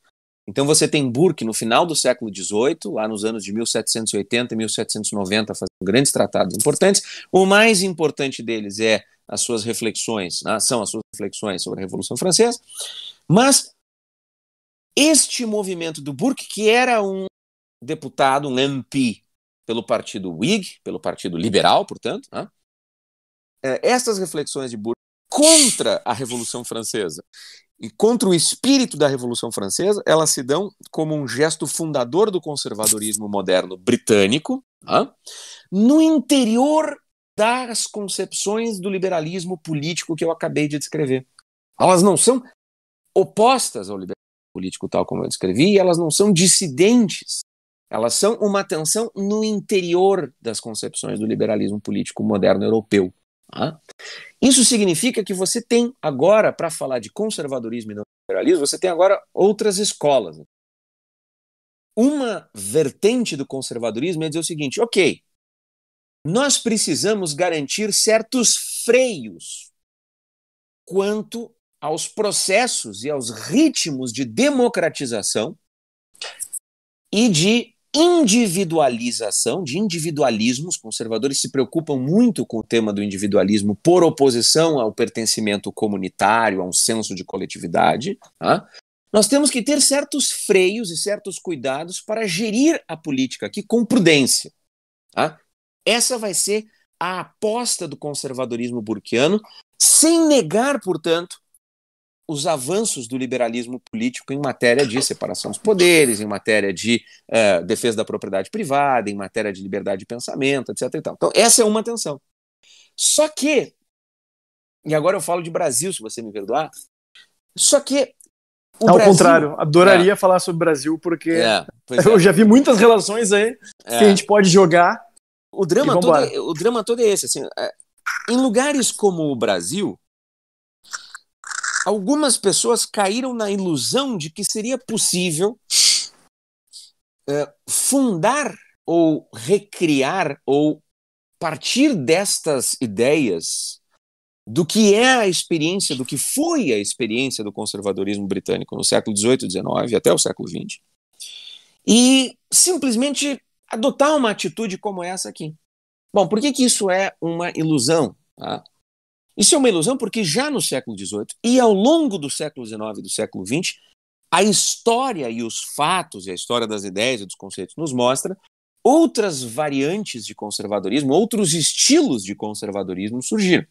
Então você tem Burke no final do século XVIII, lá nos anos de 1780 e 1790, fazendo grandes tratados importantes. O mais importante deles é as suas reflexões, né? são as suas reflexões sobre a Revolução Francesa. Mas este movimento do Burke, que era um deputado, um MP pelo partido Whig, pelo partido liberal, portanto, né? É, essas reflexões de Burke contra a Revolução Francesa e contra o espírito da Revolução Francesa, elas se dão como um gesto fundador do conservadorismo moderno britânico, tá? no interior das concepções do liberalismo político que eu acabei de descrever. Elas não são opostas ao liberalismo político tal como eu descrevi, e elas não são dissidentes. Elas são uma tensão no interior das concepções do liberalismo político moderno europeu. Tá? Isso significa que você tem agora, para falar de conservadorismo e neoliberalismo, você tem agora outras escolas. Uma vertente do conservadorismo é dizer o seguinte: ok, nós precisamos garantir certos freios quanto aos processos e aos ritmos de democratização e de individualização, de individualismos. Conservadores se preocupam muito com o tema do individualismo por oposição ao pertencimento comunitário, a um senso de coletividade. Tá? Nós temos que ter certos freios e certos cuidados para gerir a política aqui com prudência. Tá? Essa vai ser a aposta do conservadorismo burkiano, sem negar, portanto, os avanços do liberalismo político em matéria de separação dos poderes, em matéria de uh, defesa da propriedade privada, em matéria de liberdade de pensamento, etc. Então, essa é uma tensão. Só que, e agora eu falo de Brasil, se você me perdoar, só que. O Ao Brasil, contrário, adoraria é. falar sobre o Brasil, porque é, é. eu já vi muitas relações aí que é. a gente pode jogar. O drama, todo, é, o drama todo é esse. Assim, é, em lugares como o Brasil, algumas pessoas caíram na ilusão de que seria possível eh, fundar ou recriar ou partir destas ideias do que é a experiência, do que foi a experiência do conservadorismo britânico no século XVIII, XIX até o século XX, e simplesmente adotar uma atitude como essa aqui. Bom, por que, que isso é uma ilusão? Tá? Isso é uma ilusão porque já no século XVIII e ao longo do século XIX e do século XX, a história e os fatos, e a história das ideias e dos conceitos nos mostra outras variantes de conservadorismo, outros estilos de conservadorismo surgiram.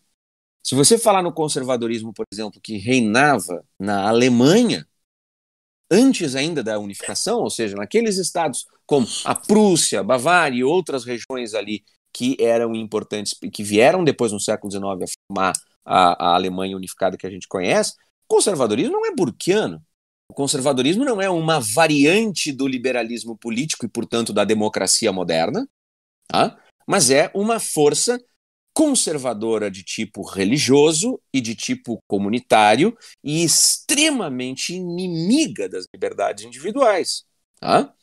Se você falar no conservadorismo, por exemplo, que reinava na Alemanha, antes ainda da unificação, ou seja, naqueles estados como a Prússia, Bavária e outras regiões ali que eram importantes, que vieram depois no século XIX a formar a, a Alemanha unificada que a gente conhece, o conservadorismo não é burkiano. O conservadorismo não é uma variante do liberalismo político e, portanto, da democracia moderna, tá? mas é uma força conservadora de tipo religioso e de tipo comunitário e extremamente inimiga das liberdades individuais. Tá?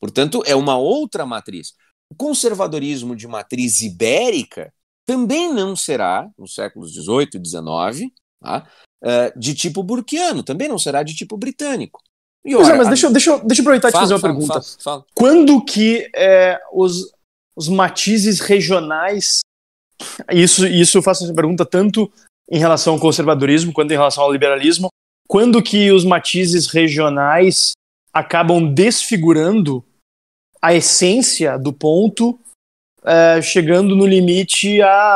Portanto, é uma outra matriz. O conservadorismo de matriz ibérica também não será, nos séculos XVIII e XIX, tá? uh, de tipo burquiano, também não será de tipo britânico. E, é, ora, é, mas a... deixa, deixa, deixa eu aproveitar fala, e te fazer uma fala, pergunta. Fala, Quando que é, os, os matizes regionais. Isso, isso eu faço essa pergunta tanto em relação ao conservadorismo quanto em relação ao liberalismo. Quando que os matizes regionais acabam desfigurando a essência do ponto, é, chegando no limite a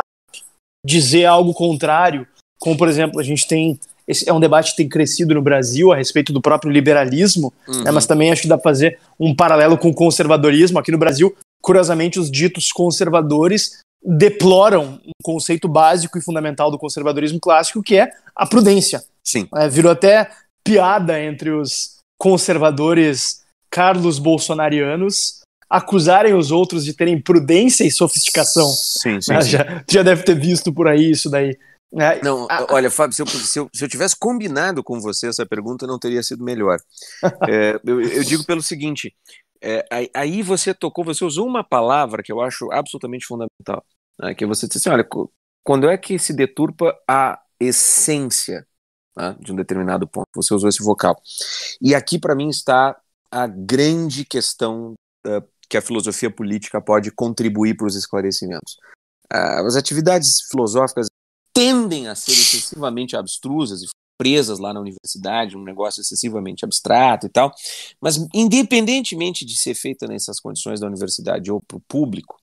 dizer algo contrário. Como, por exemplo, a gente tem. Esse é um debate que tem crescido no Brasil a respeito do próprio liberalismo, né, uhum. né, mas também acho que dá para fazer um paralelo com o conservadorismo. Aqui no Brasil, curiosamente, os ditos conservadores deploram um conceito básico e fundamental do conservadorismo clássico, que é a prudência. Sim. É, virou até piada entre os conservadores Carlos bolsonarianos acusarem os outros de terem prudência e sofisticação. Sim, sim, né? sim. Já, já deve ter visto por aí isso daí. Né? não, ah, ah. olha, Fábio, se eu, se, eu, se eu, tivesse combinado com você essa pergunta, não teria sido melhor. é, eu, eu, digo pelo seguinte: é, aí, você tocou, você usou uma palavra que eu acho absolutamente fundamental, né, que você disse assim: olha, quando é que se deturpa a essência né, de um determinado ponto? Você usou esse vocal. E aqui, para mim, está a grande questão uh, que a filosofia política pode contribuir para os esclarecimentos. Uh, as atividades filosóficas tendem a ser excessivamente abstrusas e presas lá na universidade, um negócio excessivamente abstrato e tal, mas independentemente de ser feita nessas condições da universidade ou para o público,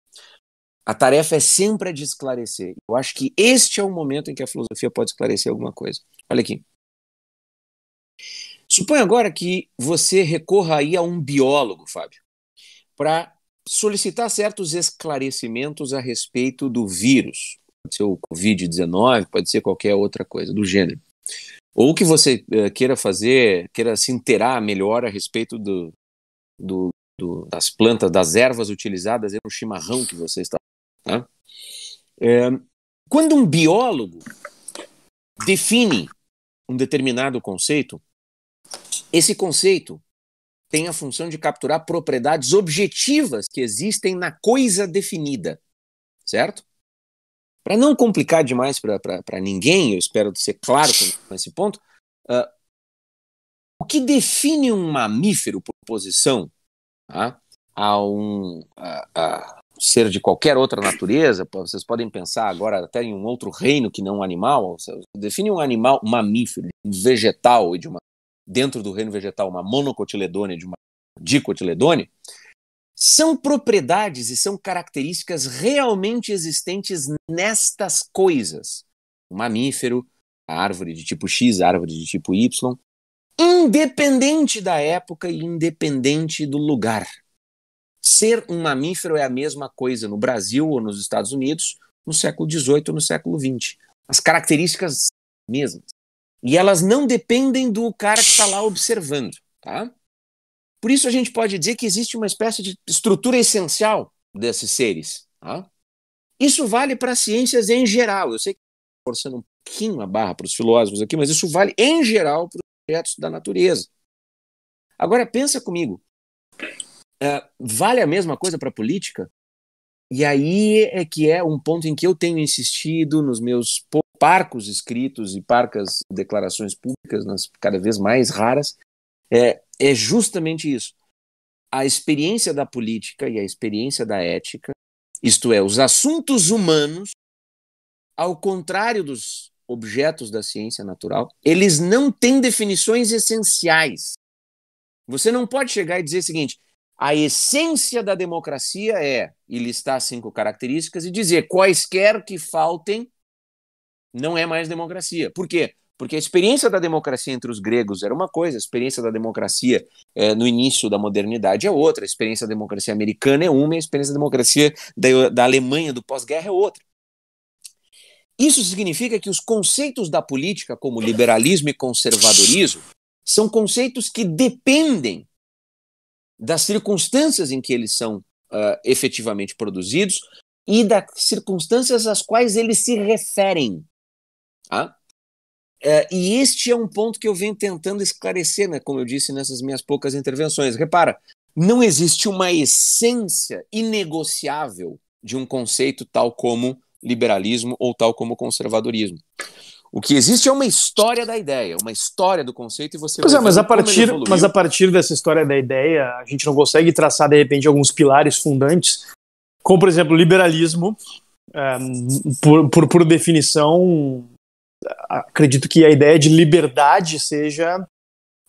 a tarefa é sempre a de esclarecer. Eu acho que este é o momento em que a filosofia pode esclarecer alguma coisa. Olha aqui. Suponha agora que você recorra aí a um biólogo, Fábio, para solicitar certos esclarecimentos a respeito do vírus. Pode ser o Covid-19, pode ser qualquer outra coisa do gênero. Ou que você eh, queira fazer, queira se inteirar melhor a respeito do, do, do, das plantas, das ervas utilizadas no é chimarrão que você está. Tá? É, quando um biólogo define um determinado conceito, esse conceito tem a função de capturar propriedades objetivas que existem na coisa definida, certo? Para não complicar demais para ninguém, eu espero ser claro com esse ponto, uh, o que define um mamífero por posição tá, a um a, a ser de qualquer outra natureza, vocês podem pensar agora até em um outro reino que não um animal, define um animal um mamífero, um vegetal e de uma dentro do reino vegetal, uma monocotiledônia de uma dicotiledônia, são propriedades e são características realmente existentes nestas coisas. O mamífero, a árvore de tipo X, a árvore de tipo Y, independente da época e independente do lugar. Ser um mamífero é a mesma coisa no Brasil ou nos Estados Unidos, no século XVIII ou no século XX. As características mesmas. E elas não dependem do cara que está lá observando. Tá? Por isso a gente pode dizer que existe uma espécie de estrutura essencial desses seres. Tá? Isso vale para as ciências em geral. Eu sei que forçando um pouquinho a barra para os filósofos aqui, mas isso vale em geral para os objetos da natureza. Agora pensa comigo, uh, vale a mesma coisa para a política? E aí é que é um ponto em que eu tenho insistido nos meus parcos escritos e parcas declarações públicas, nas cada vez mais raras, é, é justamente isso. A experiência da política e a experiência da ética, isto é, os assuntos humanos, ao contrário dos objetos da ciência natural, eles não têm definições essenciais. Você não pode chegar e dizer o seguinte: a essência da democracia é, e listar cinco características e dizer quaisquer que faltem, não é mais democracia. Por quê? Porque a experiência da democracia entre os gregos era uma coisa, a experiência da democracia é, no início da modernidade é outra, a experiência da democracia americana é uma, a experiência da democracia da, da Alemanha do pós-guerra é outra. Isso significa que os conceitos da política, como liberalismo e conservadorismo, são conceitos que dependem das circunstâncias em que eles são uh, efetivamente produzidos e das circunstâncias às quais eles se referem. Ah, e este é um ponto que eu venho tentando esclarecer, né, como eu disse nessas minhas poucas intervenções. Repara, não existe uma essência inegociável de um conceito tal como liberalismo ou tal como conservadorismo. O que existe é uma história da ideia, uma história do conceito e você. Pois é, mas a partir, mas a partir dessa história da ideia, a gente não consegue traçar de repente alguns pilares fundantes, como por exemplo liberalismo, é, por, por, por definição acredito que a ideia de liberdade seja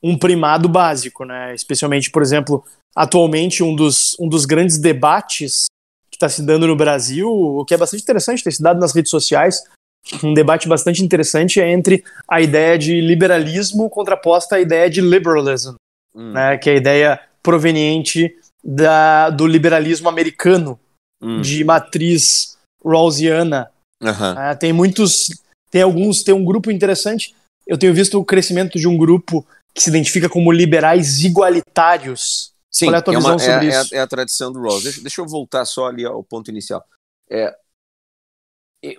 um primado básico, né? Especialmente, por exemplo, atualmente um dos, um dos grandes debates que está se dando no Brasil, o que é bastante interessante, tem se dado nas redes sociais, um debate bastante interessante é entre a ideia de liberalismo contraposta à ideia de liberalism, hum. né? Que é a ideia proveniente da, do liberalismo americano, hum. de matriz rawlsiana. Uhum. Uh, tem muitos tem alguns, tem um grupo interessante. Eu tenho visto o crescimento de um grupo que se identifica como liberais igualitários. Sim, Qual é a tua é visão uma, sobre é, isso? É a, é a, tradição do Rawls. Deixa, deixa, eu voltar só ali ao ponto inicial. É,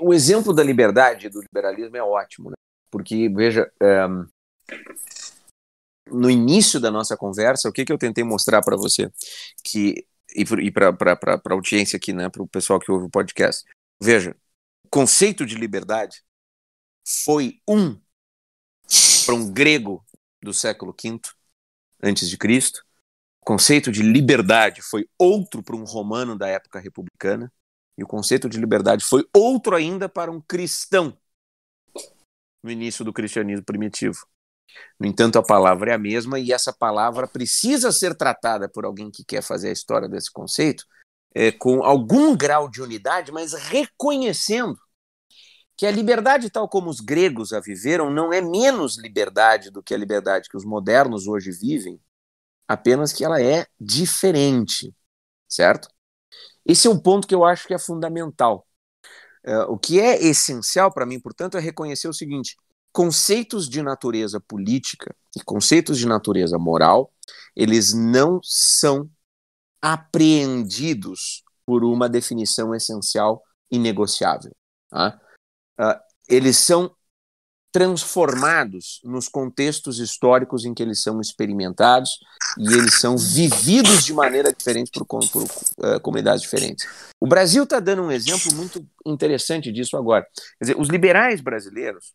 o exemplo da liberdade do liberalismo é ótimo, né? porque, veja, é, no início da nossa conversa, o que, que eu tentei mostrar para você? que E para a audiência aqui, né? para o pessoal que ouve o podcast. Veja, o conceito de liberdade foi um para um grego do século V antes de Cristo. O conceito de liberdade foi outro para um romano da época republicana e o conceito de liberdade foi outro ainda para um cristão no início do cristianismo primitivo. No entanto, a palavra é a mesma e essa palavra precisa ser tratada por alguém que quer fazer a história desse conceito é, com algum grau de unidade, mas reconhecendo que a liberdade tal como os gregos a viveram não é menos liberdade do que a liberdade que os modernos hoje vivem, apenas que ela é diferente, certo? Esse é um ponto que eu acho que é fundamental. Uh, o que é essencial para mim, portanto, é reconhecer o seguinte: conceitos de natureza política e conceitos de natureza moral, eles não são apreendidos por uma definição essencial e negociável. Tá? uh, eles são transformados nos contextos históricos em que eles são experimentados e eles são vividos de maneira diferente por, por uh, comunidades diferentes. O Brasil está dando um exemplo muito interessante disso agora. Quer dizer, os liberais brasileiros,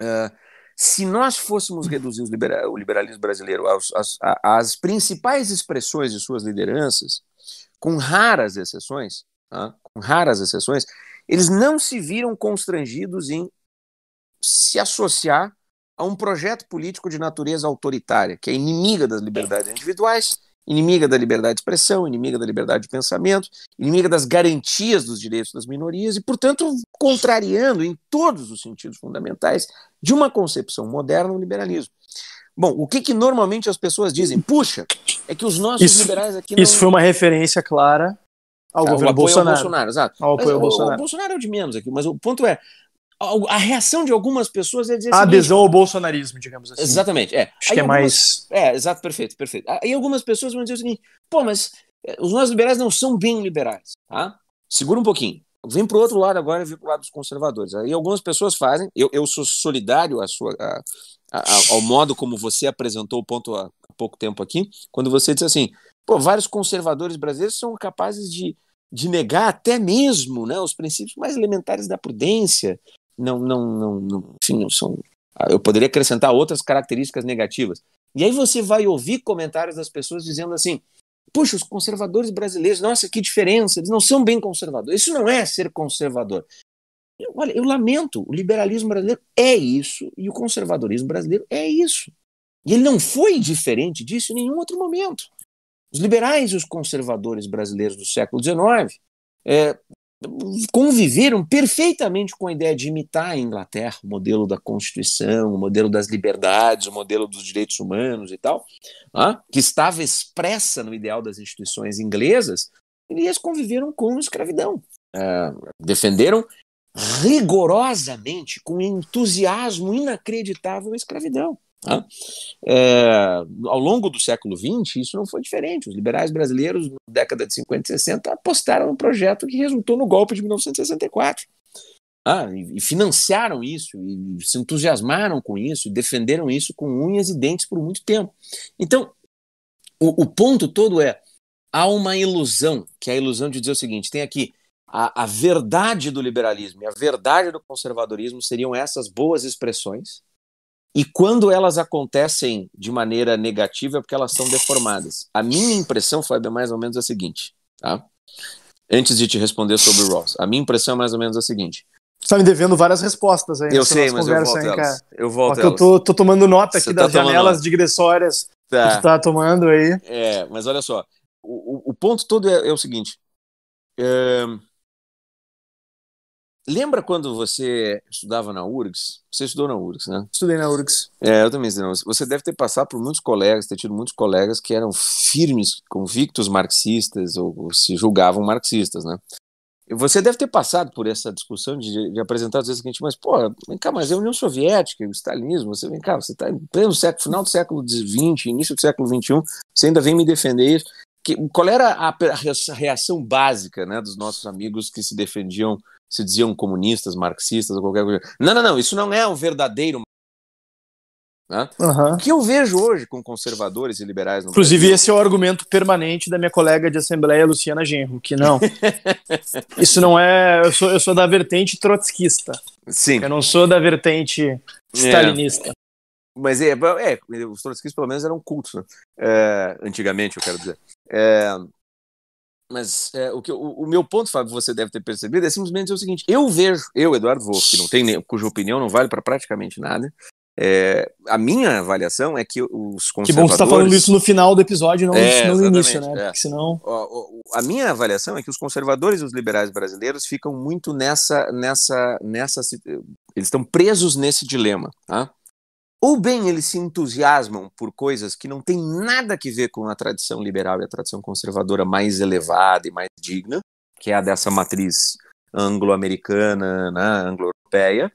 uh, se nós fôssemos reduzir libera o liberalismo brasileiro às principais expressões de suas lideranças, com raras exceções, uh, com raras exceções, eles não se viram constrangidos em se associar a um projeto político de natureza autoritária, que é inimiga das liberdades individuais, inimiga da liberdade de expressão, inimiga da liberdade de pensamento, inimiga das garantias dos direitos das minorias e, portanto, contrariando em todos os sentidos fundamentais de uma concepção moderna do liberalismo. Bom, o que, que normalmente as pessoas dizem? Puxa, é que os nossos isso, liberais aqui. Não... Isso foi uma referência clara ao governo o apoio Bolsonaro. ao Bolsonaro, exato. Ao mas, apoio ao Bolsonaro. O Bolsonaro é o de menos aqui, mas o ponto é, a reação de algumas pessoas é dizer a seguinte, adesão ao bolsonarismo, digamos assim. Exatamente, é. Acho Aí que é algumas, mais É, exato, perfeito, perfeito. Aí algumas pessoas vão dizer o seguinte: "Pô, mas eh, os nossos liberais não são bem liberais, tá? Segura um pouquinho. Vem para o outro lado agora, vem para o lado dos conservadores. Aí algumas pessoas fazem, eu, eu sou solidário à sua, à, à, ao modo como você apresentou o ponto há pouco tempo aqui, quando você disse assim: Pô, vários conservadores brasileiros são capazes de, de negar até mesmo né, os princípios mais elementares da prudência. Não, não, não, não, enfim, não são. Ah, eu poderia acrescentar outras características negativas. E aí você vai ouvir comentários das pessoas dizendo assim: puxa, os conservadores brasileiros, nossa, que diferença, eles não são bem conservadores. Isso não é ser conservador. Eu, olha, eu lamento, o liberalismo brasileiro é isso e o conservadorismo brasileiro é isso. E ele não foi diferente disso em nenhum outro momento. Os liberais e os conservadores brasileiros do século XIX é, conviveram perfeitamente com a ideia de imitar a Inglaterra, o modelo da Constituição, o modelo das liberdades, o modelo dos direitos humanos e tal, né, que estava expressa no ideal das instituições inglesas, eles conviveram com a escravidão. É, defenderam rigorosamente, com entusiasmo inacreditável, a escravidão. Tá? É, ao longo do século XX, isso não foi diferente. Os liberais brasileiros, na década de 50 e 60, apostaram no projeto que resultou no golpe de 1964. Ah, e financiaram isso, e se entusiasmaram com isso, e defenderam isso com unhas e dentes por muito tempo. Então, o, o ponto todo é: há uma ilusão, que é a ilusão de dizer o seguinte: tem aqui a, a verdade do liberalismo e a verdade do conservadorismo seriam essas boas expressões, e quando elas acontecem de maneira negativa, é porque elas são deformadas. A minha impressão, Fábio, é mais ou menos a seguinte, tá? Antes de te responder sobre o Ross, a minha impressão é mais ou menos a seguinte. Você tá me devendo várias respostas aí. Eu sei, mas eu volto aí, elas. Eu volto elas. Eu tô, tô, tomando nota aqui tá das janelas nota. digressórias tá. que tu tá tomando aí. É, mas olha só. O, o ponto todo é, é o seguinte. É... Lembra quando você estudava na URGS? Você estudou na URGS, né? Estudei na URGS. É, eu também estudei na URGS. Você deve ter passado por muitos colegas, ter tido muitos colegas que eram firmes, convictos marxistas ou, ou se julgavam marxistas, né? Você deve ter passado por essa discussão de, de apresentar às vezes que a gente, mas, pô, vem cá, mas é a União Soviética, o stalinismo, você vem cá, você está em pleno século, final do século XX, início do século XXI, você ainda vem me defender isso. Que, qual era a reação básica né, dos nossos amigos que se defendiam se diziam comunistas, marxistas ou qualquer coisa. Não, não, não, isso não é o verdadeiro. Né? Uhum. O que eu vejo hoje com conservadores e liberais. Inclusive, Brasil... esse é o argumento permanente da minha colega de assembleia, Luciana Genro, que não. isso não é. Eu sou, eu sou da vertente trotskista. Sim. Eu não sou da vertente é. stalinista. É. Mas é, é, os trotskistas pelo menos eram cultos, né? é, antigamente, eu quero dizer. É, mas é, o, que, o, o, meu ponto, Fábio, você deve ter percebido, é simplesmente o seguinte: eu vejo, eu, Eduardo Vô, que não tem, cuja opinião não vale para praticamente nada, é, a minha avaliação é que os conservadores... Que bom que você está falando isso no final do episódio, não, é, não no início, né? É. Porque senão... A minha avaliação é que os conservadores e os liberais brasileiros ficam muito nessa... nessa, nessa eh, eles estão presos nesse dilema, tá? Ou bem eles se entusiasmam por coisas que não têm nada que ver com a tradição liberal e a tradição conservadora mais elevada e mais digna, que é a dessa matriz anglo-americana, né, anglo-europeia.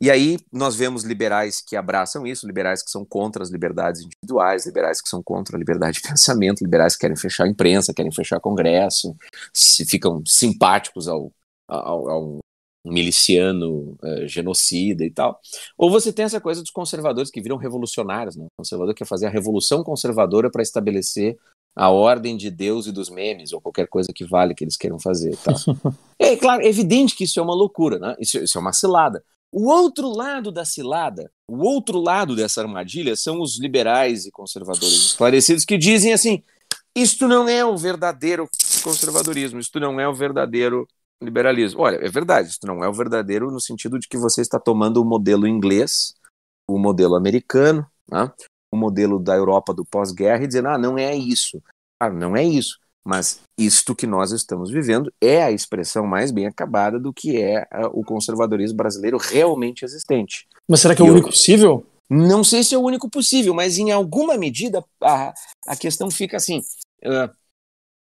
E aí nós vemos liberais que abraçam isso, liberais que são contra as liberdades individuais, liberais que são contra a liberdade de pensamento, liberais que querem fechar a imprensa, querem fechar o congresso, se ficam simpáticos ao, ao, ao miliciano uh, genocida e tal. Ou você tem essa coisa dos conservadores que viram revolucionários, né? O conservador quer fazer a revolução conservadora para estabelecer a ordem de Deus e dos memes, ou qualquer coisa que vale que eles queiram fazer e tal. é claro, é evidente que isso é uma loucura, né? Isso, isso é uma cilada. O outro lado da cilada, o outro lado dessa armadilha são os liberais e conservadores esclarecidos que dizem assim: isto não é o verdadeiro conservadorismo, isto não é o verdadeiro liberalismo. Olha, é verdade, isso não é o verdadeiro no sentido de que você está tomando o modelo inglês, o modelo americano, né? o modelo da Europa do pós-guerra e dizendo, ah, não é isso. Ah, não é isso. Mas isto que nós estamos vivendo é a expressão mais bem acabada do que é ah, o conservadorismo brasileiro realmente existente. Mas será que é o único possível? Não sei se é o único possível, mas em alguma medida a, a questão fica assim. Uh,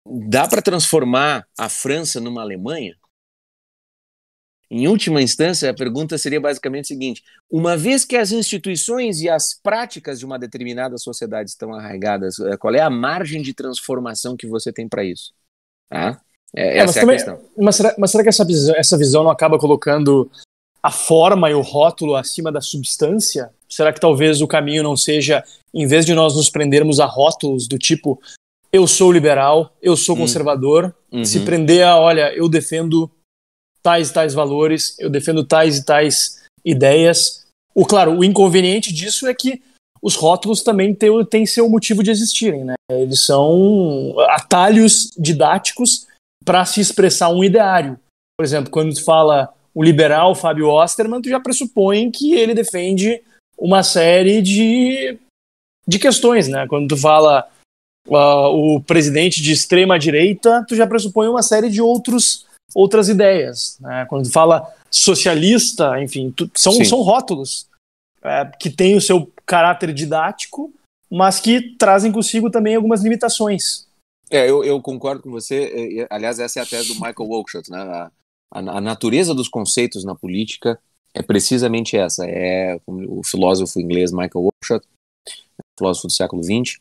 Dá para transformar a França numa Alemanha? Em última instância, a pergunta seria basicamente a seguinte: uma vez que as instituições e as práticas de uma determinada sociedade estão arraigadas, eh, qual é a margem de transformação que você tem para isso? Ah, É, é, mas, é também, mas, será, mas será que essa visão, essa visão não acaba colocando a forma e o rótulo acima da substância? Será que talvez o caminho não seja, em vez de nós nos prendermos a rótulos do tipo eu sou liberal, eu sou hum. conservador, uhum. se prender a, olha, eu defendo tais e tais valores, eu defendo tais e tais ideias. O claro, o inconveniente disso é que os rótulos também têm, têm seu motivo de existirem, né? Eles são atalhos didáticos para se expressar um ideário. Por exemplo, quando tu fala o liberal Fábio Osterman, tu já pressupõe que ele defende uma série de, de questões, né? Quando tu fala uh, o presidente de extrema direita, tu já pressupõe uma série de outros outras ideias. Né? Quando tu fala socialista, enfim, tu, são, são rótulos é, que têm o seu caráter didático, mas que trazem consigo também algumas limitações. É, eu, eu concordo com você. Aliás, essa é a tese do Michael Wolchott, né? A, a, a natureza dos conceitos na política é precisamente essa. É o filósofo inglês Michael Wolchott, filósofo do século XX,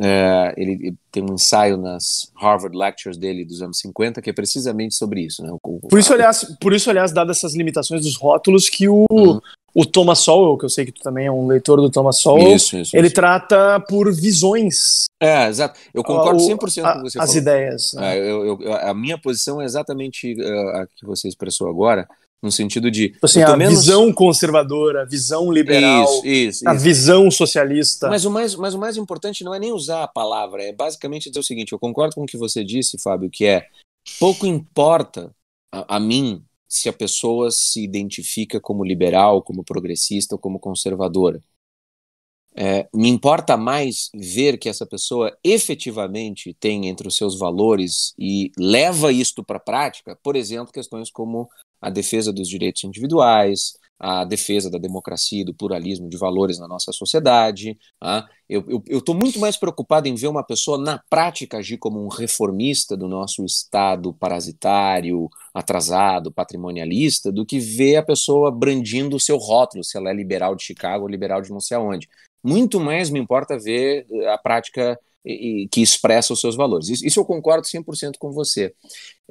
é, ele tem um ensaio nas Harvard Lectures dele dos anos 50 que é precisamente sobre isso. Né? O, o... por, isso aliás, por isso, aliás, dadas essas limitações dos rótulos, que o, uhum. o Thomas Sowell, que eu sei que tu também é um leitor do Thomas Sowell, isso, isso, ele isso. trata por visões. É, exato. Eu concordo 100% ah, a, com você. As falou. ideias. Né? É, eu, eu, a minha posição é exatamente eh, a que você expressou agora. No sentido de. Tipo assim, a menos... visão conservadora, a visão liberal, isso, isso, a isso. visão socialista. Mas o, mais, mas o mais importante não é nem usar a palavra, é basicamente dizer o seguinte: eu concordo com o que você disse, Fábio, que é pouco importa a, a mim se a pessoa se identifica como liberal, como progressista ou como conservadora. É, me importa mais ver que essa pessoa efetivamente tem entre os seus valores e leva isto para a prática, por exemplo, questões como a defesa dos direitos individuais, a defesa da democracia e do pluralismo de valores na nossa sociedade. Tá? Eu estou muito mais preocupado em ver uma pessoa na prática agir como um reformista do nosso Estado parasitário, atrasado, patrimonialista, do que ver a pessoa brandindo o seu rótulo, se ela é liberal de Chicago ou liberal de não sei aonde. Muito mais me importa ver a prática e, e que expressa os seus valores. Isso, isso eu concordo 100% com você.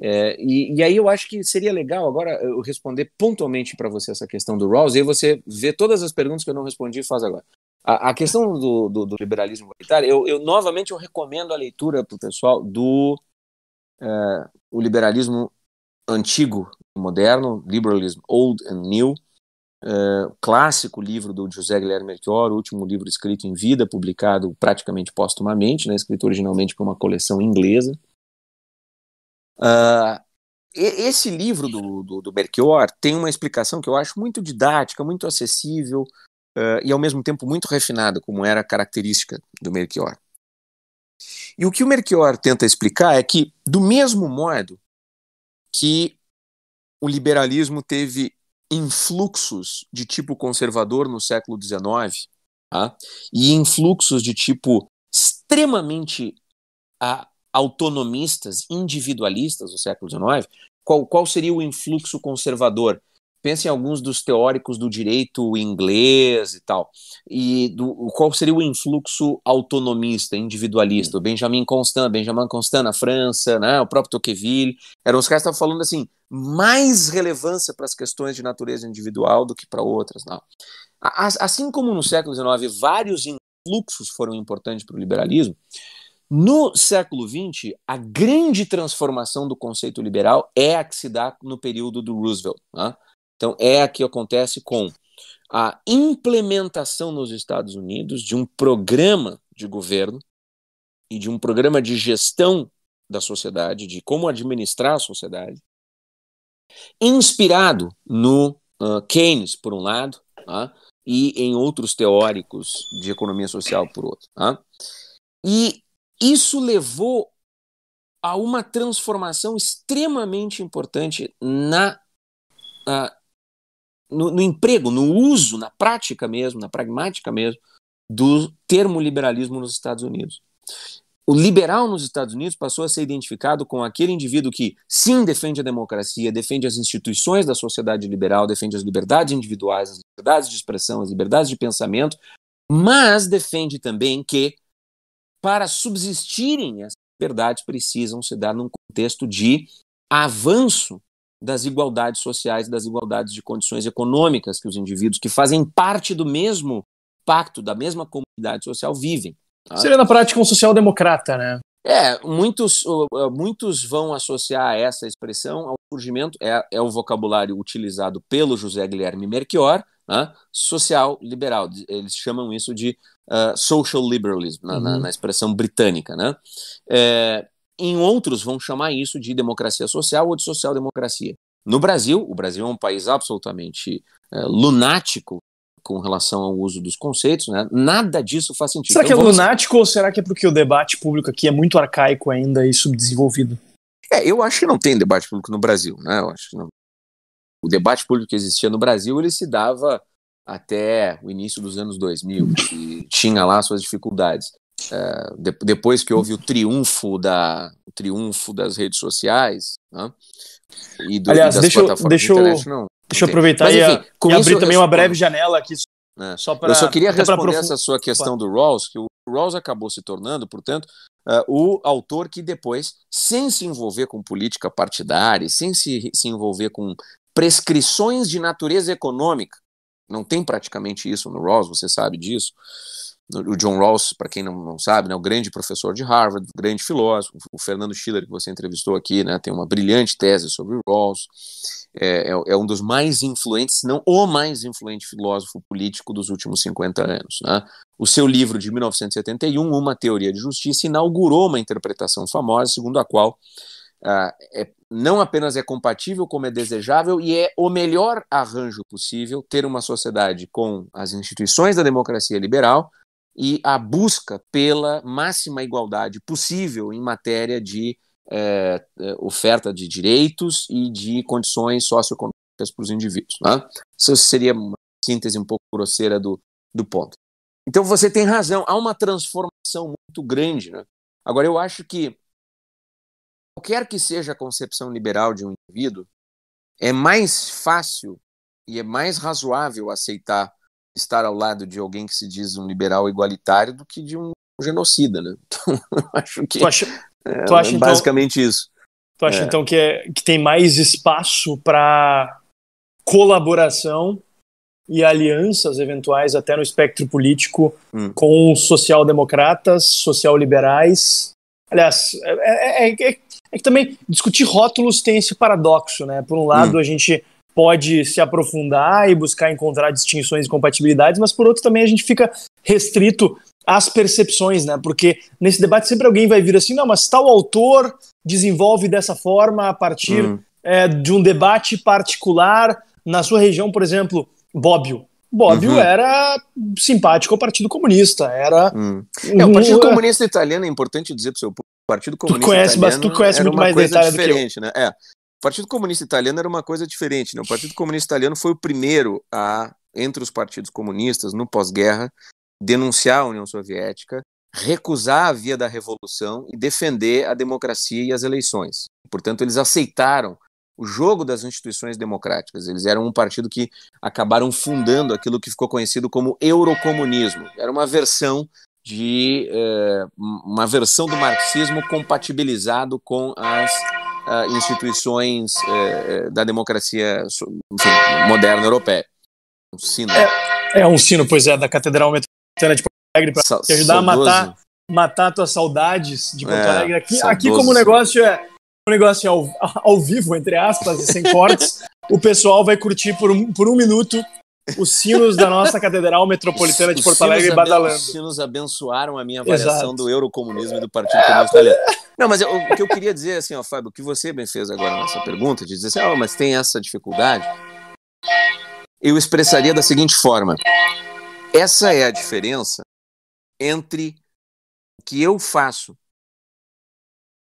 É, e, e, aí eu acho que seria legal agora eu responder pontualmente para você essa questão do Rawls, e aí você vê todas as perguntas que eu não respondi e faz agora. A, a questão do, do, do, liberalismo igualitário, eu, eu, novamente eu recomendo a leitura para o pessoal do é, o liberalismo antigo, moderno, liberalism old and new, eh, clássico livro do José Guilherme Melchior, o último livro escrito em vida, publicado praticamente postumamente, né, escrito originalmente para uma coleção inglesa. Uh, esse livro do, do, do, Melchior tem uma explicação que eu acho muito didática, muito acessível uh, e ao mesmo tempo muito refinada, como era a característica do Melchior. E o que o Melchior tenta explicar é que, do mesmo modo que o liberalismo teve influxos de tipo conservador no século XIX tá? e influxos de tipo extremamente a, ah, autonomistas, individualistas no século XIX, qual, qual seria o influxo conservador? Pensem em alguns dos teóricos do direito inglês e tal, e do, qual seria o influxo autonomista, individualista, o hum. Benjamin Constant, Benjamin Constant na França, né, o próprio Tocqueville, eram os caras que estavam falando assim, mais relevância para as questões de natureza individual do que para outras. Não. Assim como no século XIX vários influxos foram importantes para o liberalismo, no século XX, a grande transformação do conceito liberal é a que se dá no período do Roosevelt. Né? Então, é a que acontece com a implementação nos Estados Unidos de um programa de governo e de um programa de gestão da sociedade, de como administrar a sociedade, inspirado no uh, Keynes, por um lado, uh, e em outros teóricos de economia social, por outro. Uh. E isso levou a uma transformação extremamente importante na uh, no, no emprego, no uso, na prática mesmo, na pragmática mesmo, do termo liberalismo nos Estados Unidos. O liberal nos Estados Unidos passou a ser identificado com aquele indivíduo que, sim, defende a democracia, defende as instituições da sociedade liberal, defende as liberdades individuais, as liberdades de expressão, as liberdades de pensamento, mas defende também que, para subsistirem essas liberdades, precisam se dar num contexto de avanço das igualdades sociais, das igualdades de condições econômicas que os indivíduos que fazem parte do mesmo pacto, da mesma comunidade social vivem. Tá? Seria na prática um social-democrata, né? É, muitos, muitos vão associar essa expressão ao surgimento, é, é o vocabulário utilizado pelo José Guilherme Merchior, né, social-liberal. Eles chamam isso de uh, social liberalism, na, na, uhum. na, expressão britânica. Né? É, em outros, vão chamar isso de democracia social ou de social-democracia. No Brasil, o Brasil é um país absolutamente é, lunático com relação ao uso dos conceitos, né? Nada disso faz sentido. Será que é então, lunático ou será que é porque o debate público aqui é muito arcaico ainda e subdesenvolvido? É, eu acho que não tem debate público no Brasil, né? Eu acho O debate público que existia no Brasil, ele se dava até o início dos anos 2000, que tinha lá suas dificuldades é, de, depois que houve o triunfo, da, o triunfo das redes sociais né? e, do, Aliás, e das deixa, plataformas deixa, de internet, não. Deixa eu aproveitar Mas, enfim, e, e isso, abrir também uma breve janela aqui. Né? Só é. pra, eu só queria responder essa sua questão do Rawls, que o Rawls acabou se tornando, portanto, uh, o autor que depois, sem se envolver com política partidária, sem se, se envolver com prescrições de natureza econômica, não tem praticamente isso no Rawls, você sabe disso, o John Rawls, para quem não, não sabe, né, o grande professor de Harvard, o grande filósofo, o Fernando Schiller, que você entrevistou aqui, né, tem uma brilhante tese sobre Rawls, é, é, é, um dos mais influentes, se não o mais influente filósofo político dos últimos 50 anos. Né? O seu livro de 1971, Uma Teoria de Justiça, inaugurou uma interpretação famosa, segundo a qual ah, é, não apenas é compatível, como é desejável e é o melhor arranjo possível ter uma sociedade com as instituições da democracia liberal, e a busca pela máxima igualdade possível em matéria de é, é, oferta de direitos e de condições socioeconômicas para os indivíduos. Né? Isso seria uma síntese um pouco grosseira do, do ponto. Então você tem razão, há uma transformação muito grande. Né? Agora, eu acho que qualquer que seja a concepção liberal de um indivíduo, é mais fácil e é mais razoável aceitar estar ao lado de alguém que se diz um liberal igualitário do que de um genocida, né? Então, acho que tu acha, é, tu acha, é então, basicamente então, isso. Tu acha é. então que, é, que tem mais espaço para colaboração e alianças eventuais até no espectro político hum. com social-democratas, social-liberais. Aliás, é, é, é, é, que também discutir rótulos tem esse paradoxo, né? Por um lado, hum. a gente pode se aprofundar e buscar encontrar distinções e compatibilidades, mas por outro também a gente fica restrito às percepções, né? Porque nesse debate sempre alguém vai vir assim, não, mas tal autor desenvolve dessa forma a partir hum. é, de um debate particular na sua região, por exemplo, Bobbio. Bobbio uhum. era simpático ao Partido Comunista, era... Hum. É, o Partido é Comunista Italiano, é importante dizer para o seu público, Partido Comunista tu conhece, Italiano mas tu conhece muito mais detalhe diferente, do que eu. né? É, Partido Comunista Italiano era uma coisa diferente. Né? O Partido Comunista Italiano foi o primeiro a, entre os partidos comunistas, no pós-guerra, denunciar a União Soviética, recusar a via da revolução e defender a democracia e as eleições. Portanto, eles aceitaram o jogo das instituições democráticas. Eles eram um partido que acabaram fundando aquilo que ficou conhecido como eurocomunismo. Era uma versão de eh, uma versão do marxismo compatibilizado com as uh, instituições uh, da democracia enfim, moderna europeia. Um sino. É, é, um sino, pois é, da Catedral Metropolitana de Porto Alegre para te ajudar a matar, matar tuas saudades de Porto é, Alegre. Aqui, aqui como o negócio é um negócio é ao, ao vivo, entre aspas, e sem cortes, o pessoal vai curtir por um, por um minuto os sinos da nossa Catedral Metropolitana de Porto Alegre badalando. Os sinos abençoaram a minha avaliação Exato. do eurocomunismo e do Partido Comunista Italiano. Não, mas eu, o que eu queria dizer, é assim, ó, Fábio, que você bem fez agora nessa pergunta, de dizer assim, ah, mas tem essa dificuldade, eu expressaria da seguinte forma. Essa é a diferença entre o que eu faço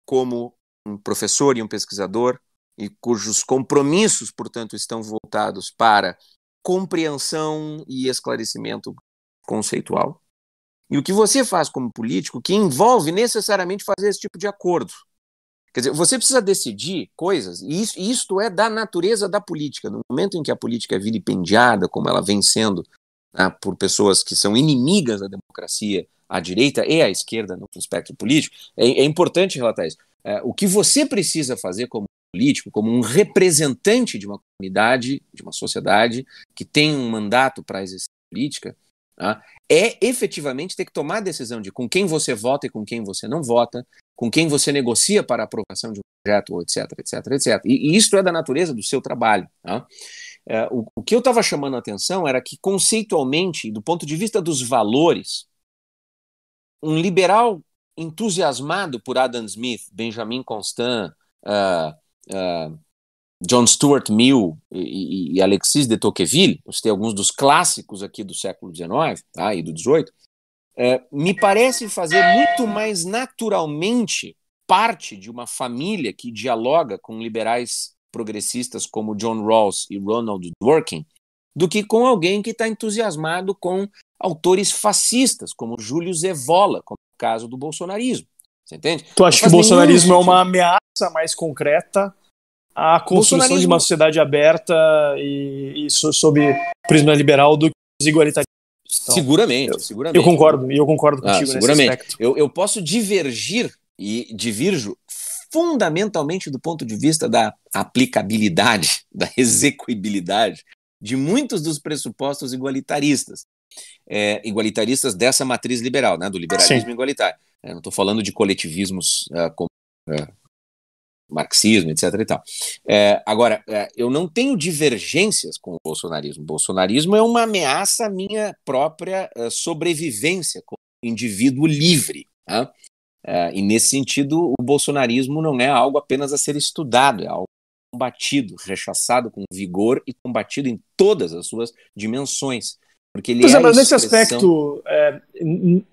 como um professor e um pesquisador, e cujos compromissos, portanto, estão voltados para compreensão e esclarecimento conceitual. E o que você faz como político que envolve necessariamente fazer esse tipo de acordo. Quer dizer, você precisa decidir coisas, e isso, isto é da natureza da política. No momento em que a política é vilipendiada, como ela vem sendo né, por pessoas que são inimigas da democracia, à direita e à esquerda no espectro político, é, é importante relatar isso. É, o que você precisa fazer como político, como um representante de uma comunidade, de uma sociedade que tem um mandato para exercer política, né, é efetivamente ter que tomar a decisão de com quem você vota e com quem você não vota, com quem você negocia para a aprovação de um projeto, etc, etc, etc. E, e isso é da natureza do seu trabalho. Né? É, o, o, que eu estava chamando a atenção era que, conceitualmente, do ponto de vista dos valores, um liberal entusiasmado por Adam Smith, Benjamin Constant, uh, uh, John Stuart Mill e, e, Alexis de Tocqueville, você tem alguns dos clássicos aqui do século XIX tá, e do XVIII, uh, é, me parece fazer muito mais naturalmente parte de uma família que dialoga com liberais progressistas como John Rawls e Ronald Dworkin, do que com alguém que está entusiasmado com autores fascistas, como Júlio Zevola, como é o caso do bolsonarismo. Você entende? Tu acha que o bolsonarismo é uma ameaça mais concreta à construção de uma sociedade aberta e, e sob prisma liberal do que os igualitários? Então, seguramente, eu, seguramente. Eu concordo, e eu concordo ah, contigo ah, seguramente. nesse aspecto. Eu, eu posso divergir e divirjo fundamentalmente do ponto de vista da aplicabilidade, da execuibilidade de muitos dos pressupostos igualitaristas é, igualitaristas dessa matriz liberal, né, do liberalismo Sim. igualitário. É, não estou falando de coletivismos é, como uh, é, marxismo, etc. E tal. É, agora, é, eu não tenho divergências com o bolsonarismo. O bolsonarismo é uma ameaça à minha própria sobrevivência como indivíduo livre. Tá? e nesse sentido, o bolsonarismo não é algo apenas a ser estudado, é algo combatido, rechaçado com vigor e combatido em todas as suas dimensões. Porque ele pois é, mas nesse expressão... aspecto, é,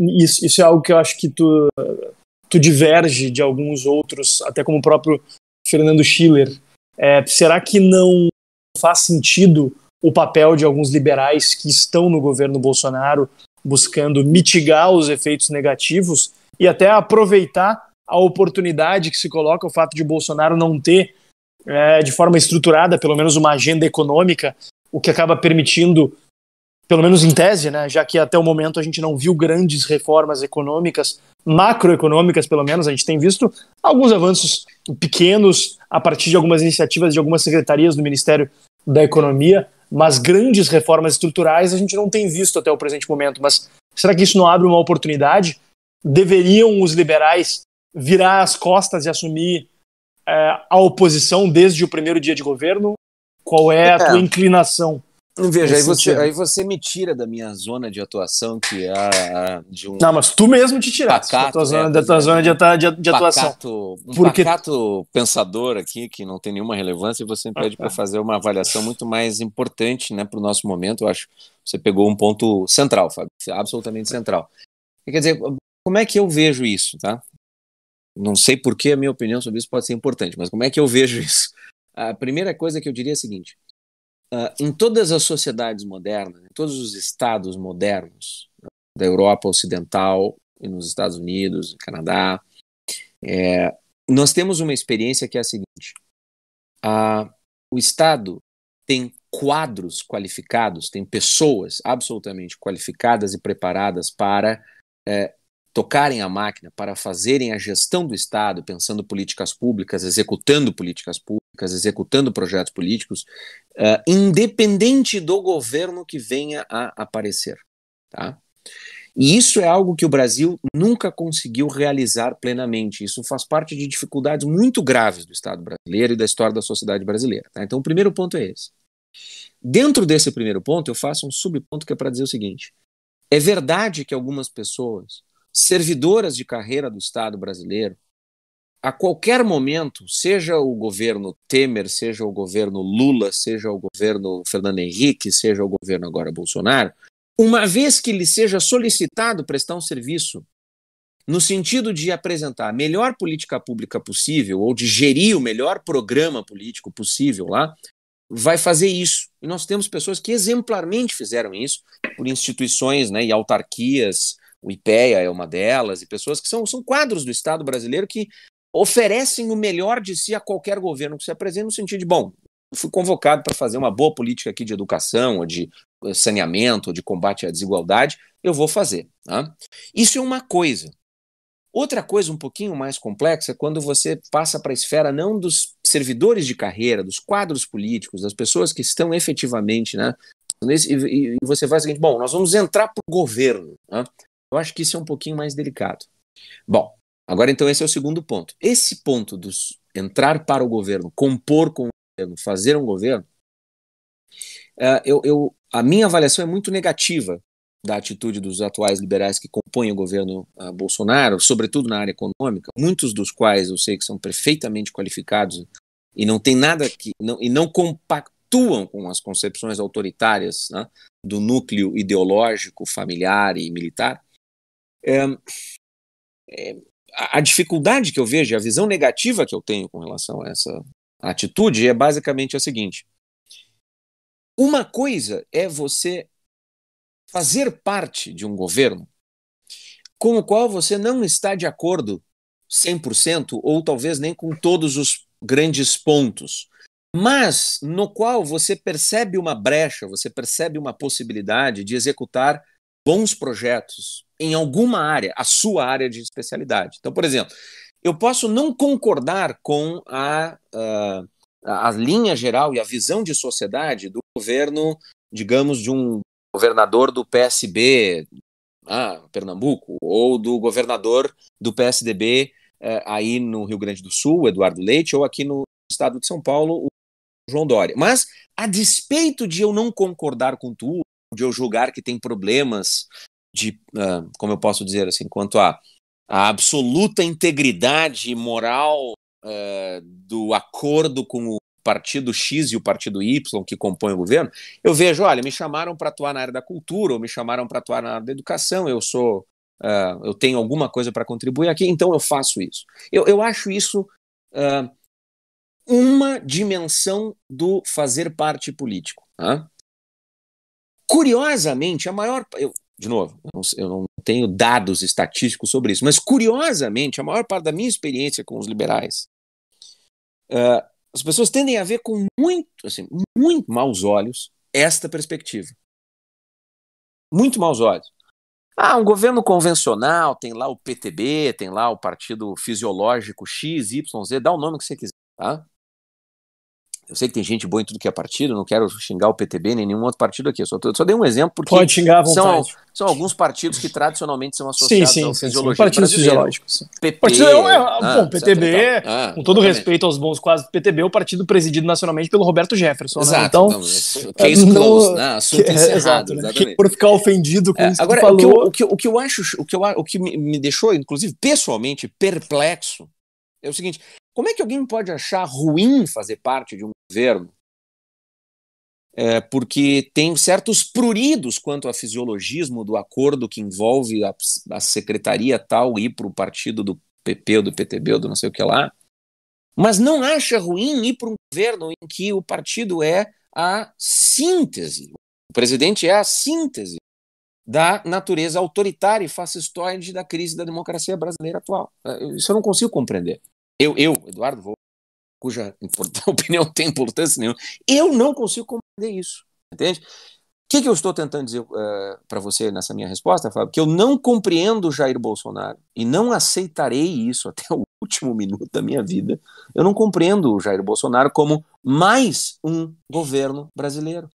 isso, isso, é algo que eu acho que tu, tu diverge de alguns outros, até como o próprio Fernando Schiller. É, será que não faz sentido o papel de alguns liberais que estão no governo Bolsonaro buscando mitigar os efeitos negativos e até aproveitar a oportunidade que se coloca o fato de Bolsonaro não ter, é, de forma estruturada, pelo menos uma agenda econômica, o que acaba permitindo pelo menos em tese, né, já que até o momento a gente não viu grandes reformas econômicas, macroeconômicas pelo menos, a gente tem visto alguns avanços pequenos a partir de algumas iniciativas de algumas secretarias do Ministério da Economia, mas grandes reformas estruturais a gente não tem visto até o presente momento. Mas será que isso não abre uma oportunidade? Deveriam os liberais virar as costas e assumir é, a oposição desde o primeiro dia de governo? Qual é a tua é. inclinação? Veja, aí você, aí você me tira da minha zona de atuação, que é a, a de um. Não, mas tu mesmo te tiraste pacato, né, da tua zona, é, da tua zona de, de, de atuação. Pacato, um Porque... pacato pensador aqui, que não tem nenhuma relevância, e você me pede ah, para fazer uma avaliação muito mais importante né, para o nosso momento. Eu acho que você pegou um ponto central, Fábio, absolutamente central. Quer dizer, como é que eu vejo isso, tá? Não sei por que a minha opinião sobre isso pode ser importante, mas como é que eu vejo isso? A primeira coisa que eu diria é a seguinte: uh, em todas as sociedades modernas, em todos os estados modernos, da Europa Ocidental e nos Estados Unidos, no Canadá, é, nós temos uma experiência que é a seguinte: uh, o Estado tem quadros qualificados, tem pessoas absolutamente qualificadas e preparadas para é, tocarem a máquina para fazerem a gestão do Estado, pensando políticas públicas, executando políticas públicas, executando projetos políticos, uh, independente do governo que venha a aparecer. Tá? E isso é algo que o Brasil nunca conseguiu realizar plenamente. Isso faz parte de dificuldades muito graves do Estado brasileiro e da história da sociedade brasileira. Tá? Então, o primeiro ponto é esse. Dentro desse primeiro ponto, eu faço um subponto que é para dizer o seguinte: é verdade que algumas pessoas servidoras de carreira do Estado brasileiro, a qualquer momento, seja o governo Temer, seja o governo Lula, seja o governo Fernando Henrique, seja o governo agora Bolsonaro, uma vez que lhe seja solicitado prestar um serviço no sentido de apresentar a melhor política pública possível ou de gerir o melhor programa político possível lá, vai fazer isso. E nós temos pessoas que exemplarmente fizeram isso por instituições né, e autarquias o IPEA é uma delas, e pessoas que são, são quadros do Estado brasileiro que oferecem o melhor de si a qualquer governo que se apresente, no sentido de, bom, fui convocado para fazer uma boa política aqui de educação, ou de eh, saneamento, ou de combate à desigualdade, eu vou fazer. Tá? Isso é uma coisa. Outra coisa um pouquinho mais complexa é quando você passa para a esfera não dos servidores de carreira, dos quadros políticos, das pessoas que estão efetivamente, né? Nesse, e, e, você faz o seguinte: bom, nós vamos entrar para o governo. Né? Eu acho que isso é um pouquinho mais delicado. Bom, agora então esse é o segundo ponto. Esse ponto dos entrar para o governo, compor com o governo, fazer um governo, uh, eu, eu, a minha avaliação é muito negativa da atitude dos atuais liberais que compõem o governo uh, Bolsonaro, sobretudo na área econômica, muitos dos quais eu sei que são perfeitamente qualificados e não tem nada que não, e não compactuam com as concepções autoritárias né, do núcleo ideológico, familiar e militar. É, a dificuldade que eu vejo, a visão negativa que eu tenho com relação a essa atitude é basicamente a seguinte: uma coisa é você fazer parte de um governo com o qual você não está de acordo 100% ou talvez nem com todos os grandes pontos, mas no qual você percebe uma brecha, você percebe uma possibilidade de executar bons projetos em alguma área, a sua área de especialidade. Então, por exemplo, eu posso não concordar com a, ah, a, a linha geral e a visão de sociedade do governo, digamos, de um governador do PSB, ah, Pernambuco, ou do governador do PSDB eh, aí no Rio Grande do Sul, Eduardo Leite, ou aqui no estado de São Paulo, o João Dória. Mas, a despeito de eu não concordar com tudo, de eu julgar que tem problemas de, uh, como eu posso dizer assim, quanto à, absoluta integridade moral uh, do acordo com o partido X e o partido Y que compõem o governo, eu vejo, olha, me chamaram para atuar na área da cultura, ou me chamaram para atuar na área da educação, eu sou, uh, eu tenho alguma coisa para contribuir aqui, então eu faço isso. Eu, eu acho isso uma dimensão do fazer parte político. Tá? Curiosamente, a maior. Eu, de novo, eu não, eu não tenho dados estatísticos sobre isso, mas curiosamente, a maior parte da minha experiência com os liberais, uh, as pessoas tendem a ver com muito, assim, muito maus olhos esta perspectiva. Muito maus olhos. Ah, um governo convencional, tem lá o PTB, tem lá o Partido Fisiológico X, Y, Z, dá o nome que você quiser, tá? Eu sei que tem gente boa em tudo que é partido, não quero xingar o PTB nem nenhum outro partido aqui. Eu só, só dei um exemplo porque Pode xingar são, são alguns partidos que tradicionalmente são associados sim, sim, ao sim, fisiologia. Sim, partidos fisiológicos. partido é, é ah, bom, PTB, então, ah, com todo respeito aos bons quase do PTB, é o partido presidido nacionalmente pelo Roberto Jefferson. Né? Exato. Né? Então, é, case né? assunto que, é, encerrado. Exato, né? por ficar ofendido com é, isso que agora, falou. O que, eu, o, que, eu acho, o que, eu, o que me, me deixou, inclusive, pessoalmente perplexo é o seguinte: como é que alguém pode achar ruim fazer parte de um governo? É, porque tem certos pruridos quanto ao fisiologismo do acordo que envolve a, a secretaria tal ir para o partido do PP ou do PTB ou do não sei o que lá, mas não acha ruim ir para um governo em que o partido é a síntese, o presidente é a síntese da natureza autoritária e fascistoide da crise da democracia brasileira atual. É, isso eu não consigo compreender eu, eu Eduardo Vou, cuja opinião tem importância nenhuma, eu não consigo compreender isso, entende? O que, que eu estou tentando dizer uh, eh, para você nessa minha resposta, Fábio? Que eu não compreendo Jair Bolsonaro e não aceitarei isso até o último minuto da minha vida. Eu não compreendo o Jair Bolsonaro como mais um governo brasileiro.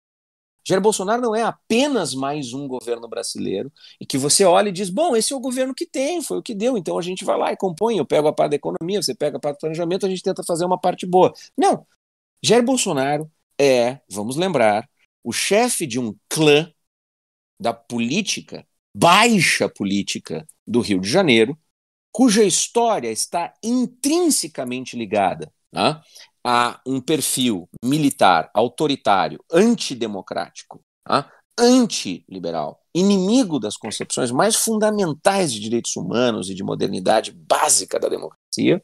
Jair Bolsonaro não é apenas mais um governo brasileiro e que você olha e diz: bom, esse é o governo que tem, foi o que deu, então a gente vai lá e compõe. Eu pego a parte da economia, você pega a parte do planejamento, a gente tenta fazer uma parte boa. Não. Jair Bolsonaro é, vamos lembrar, o chefe de um clã da política, baixa política do Rio de Janeiro, cuja história está intrinsecamente ligada né, a um perfil militar, autoritário, antidemocrático, tá? antiliberal, inimigo das concepções mais fundamentais de direitos humanos e de modernidade básica da democracia,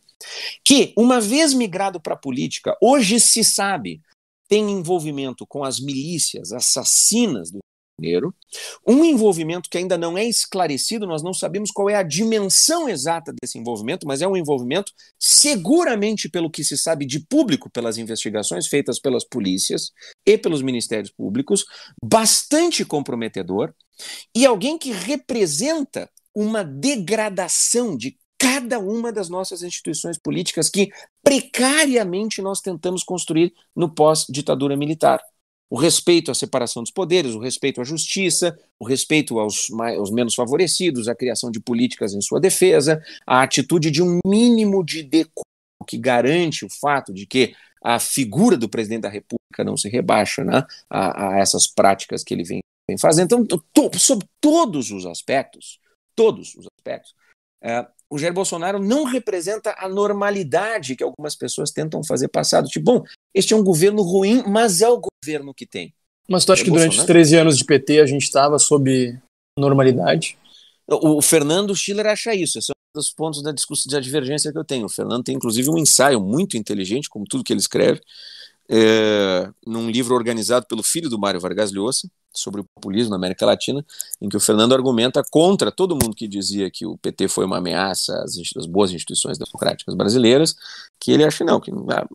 que, uma vez migrado para a política, hoje se sabe, tem envolvimento com as milícias assassinas do Janeiro, um envolvimento que ainda não é esclarecido, nós não sabemos qual é a dimensão exata desse envolvimento, mas é um envolvimento, seguramente pelo que se sabe de público, pelas investigações feitas pelas polícias e pelos ministérios públicos, bastante comprometedor, e alguém que representa uma degradação de cada uma das nossas instituições políticas que precariamente nós tentamos construir no pós-ditadura militar o respeito à separação dos poderes, o respeito à justiça, o respeito aos, mais, aos, menos favorecidos, a criação de políticas em sua defesa, a atitude de um mínimo de decoro que garante o fato de que a figura do presidente da República não se rebaixa né, a, a essas práticas que ele vem, vem fazendo. Então, to, todos os aspectos, todos os aspectos, é, o Jair Bolsonaro não representa a normalidade que algumas pessoas tentam fazer passado. Tipo, bom, este é um governo ruim, mas é o governo que tem. Mas tu acha que Bolsonaro? durante 13 anos de PT a gente estava sob normalidade? O Fernando Schiller acha isso. Esse é um dos pontos da discussão de divergência que eu tenho. O Fernando tem, inclusive, um ensaio muito inteligente, como tudo que ele escreve, é, num livro organizado pelo filho do Mário Vargas Llosa, sobre o populismo na América Latina, em que o Fernando argumenta contra todo mundo que dizia que o PT foi uma ameaça às, às boas instituições democráticas brasileiras, que ele acha não, que ah,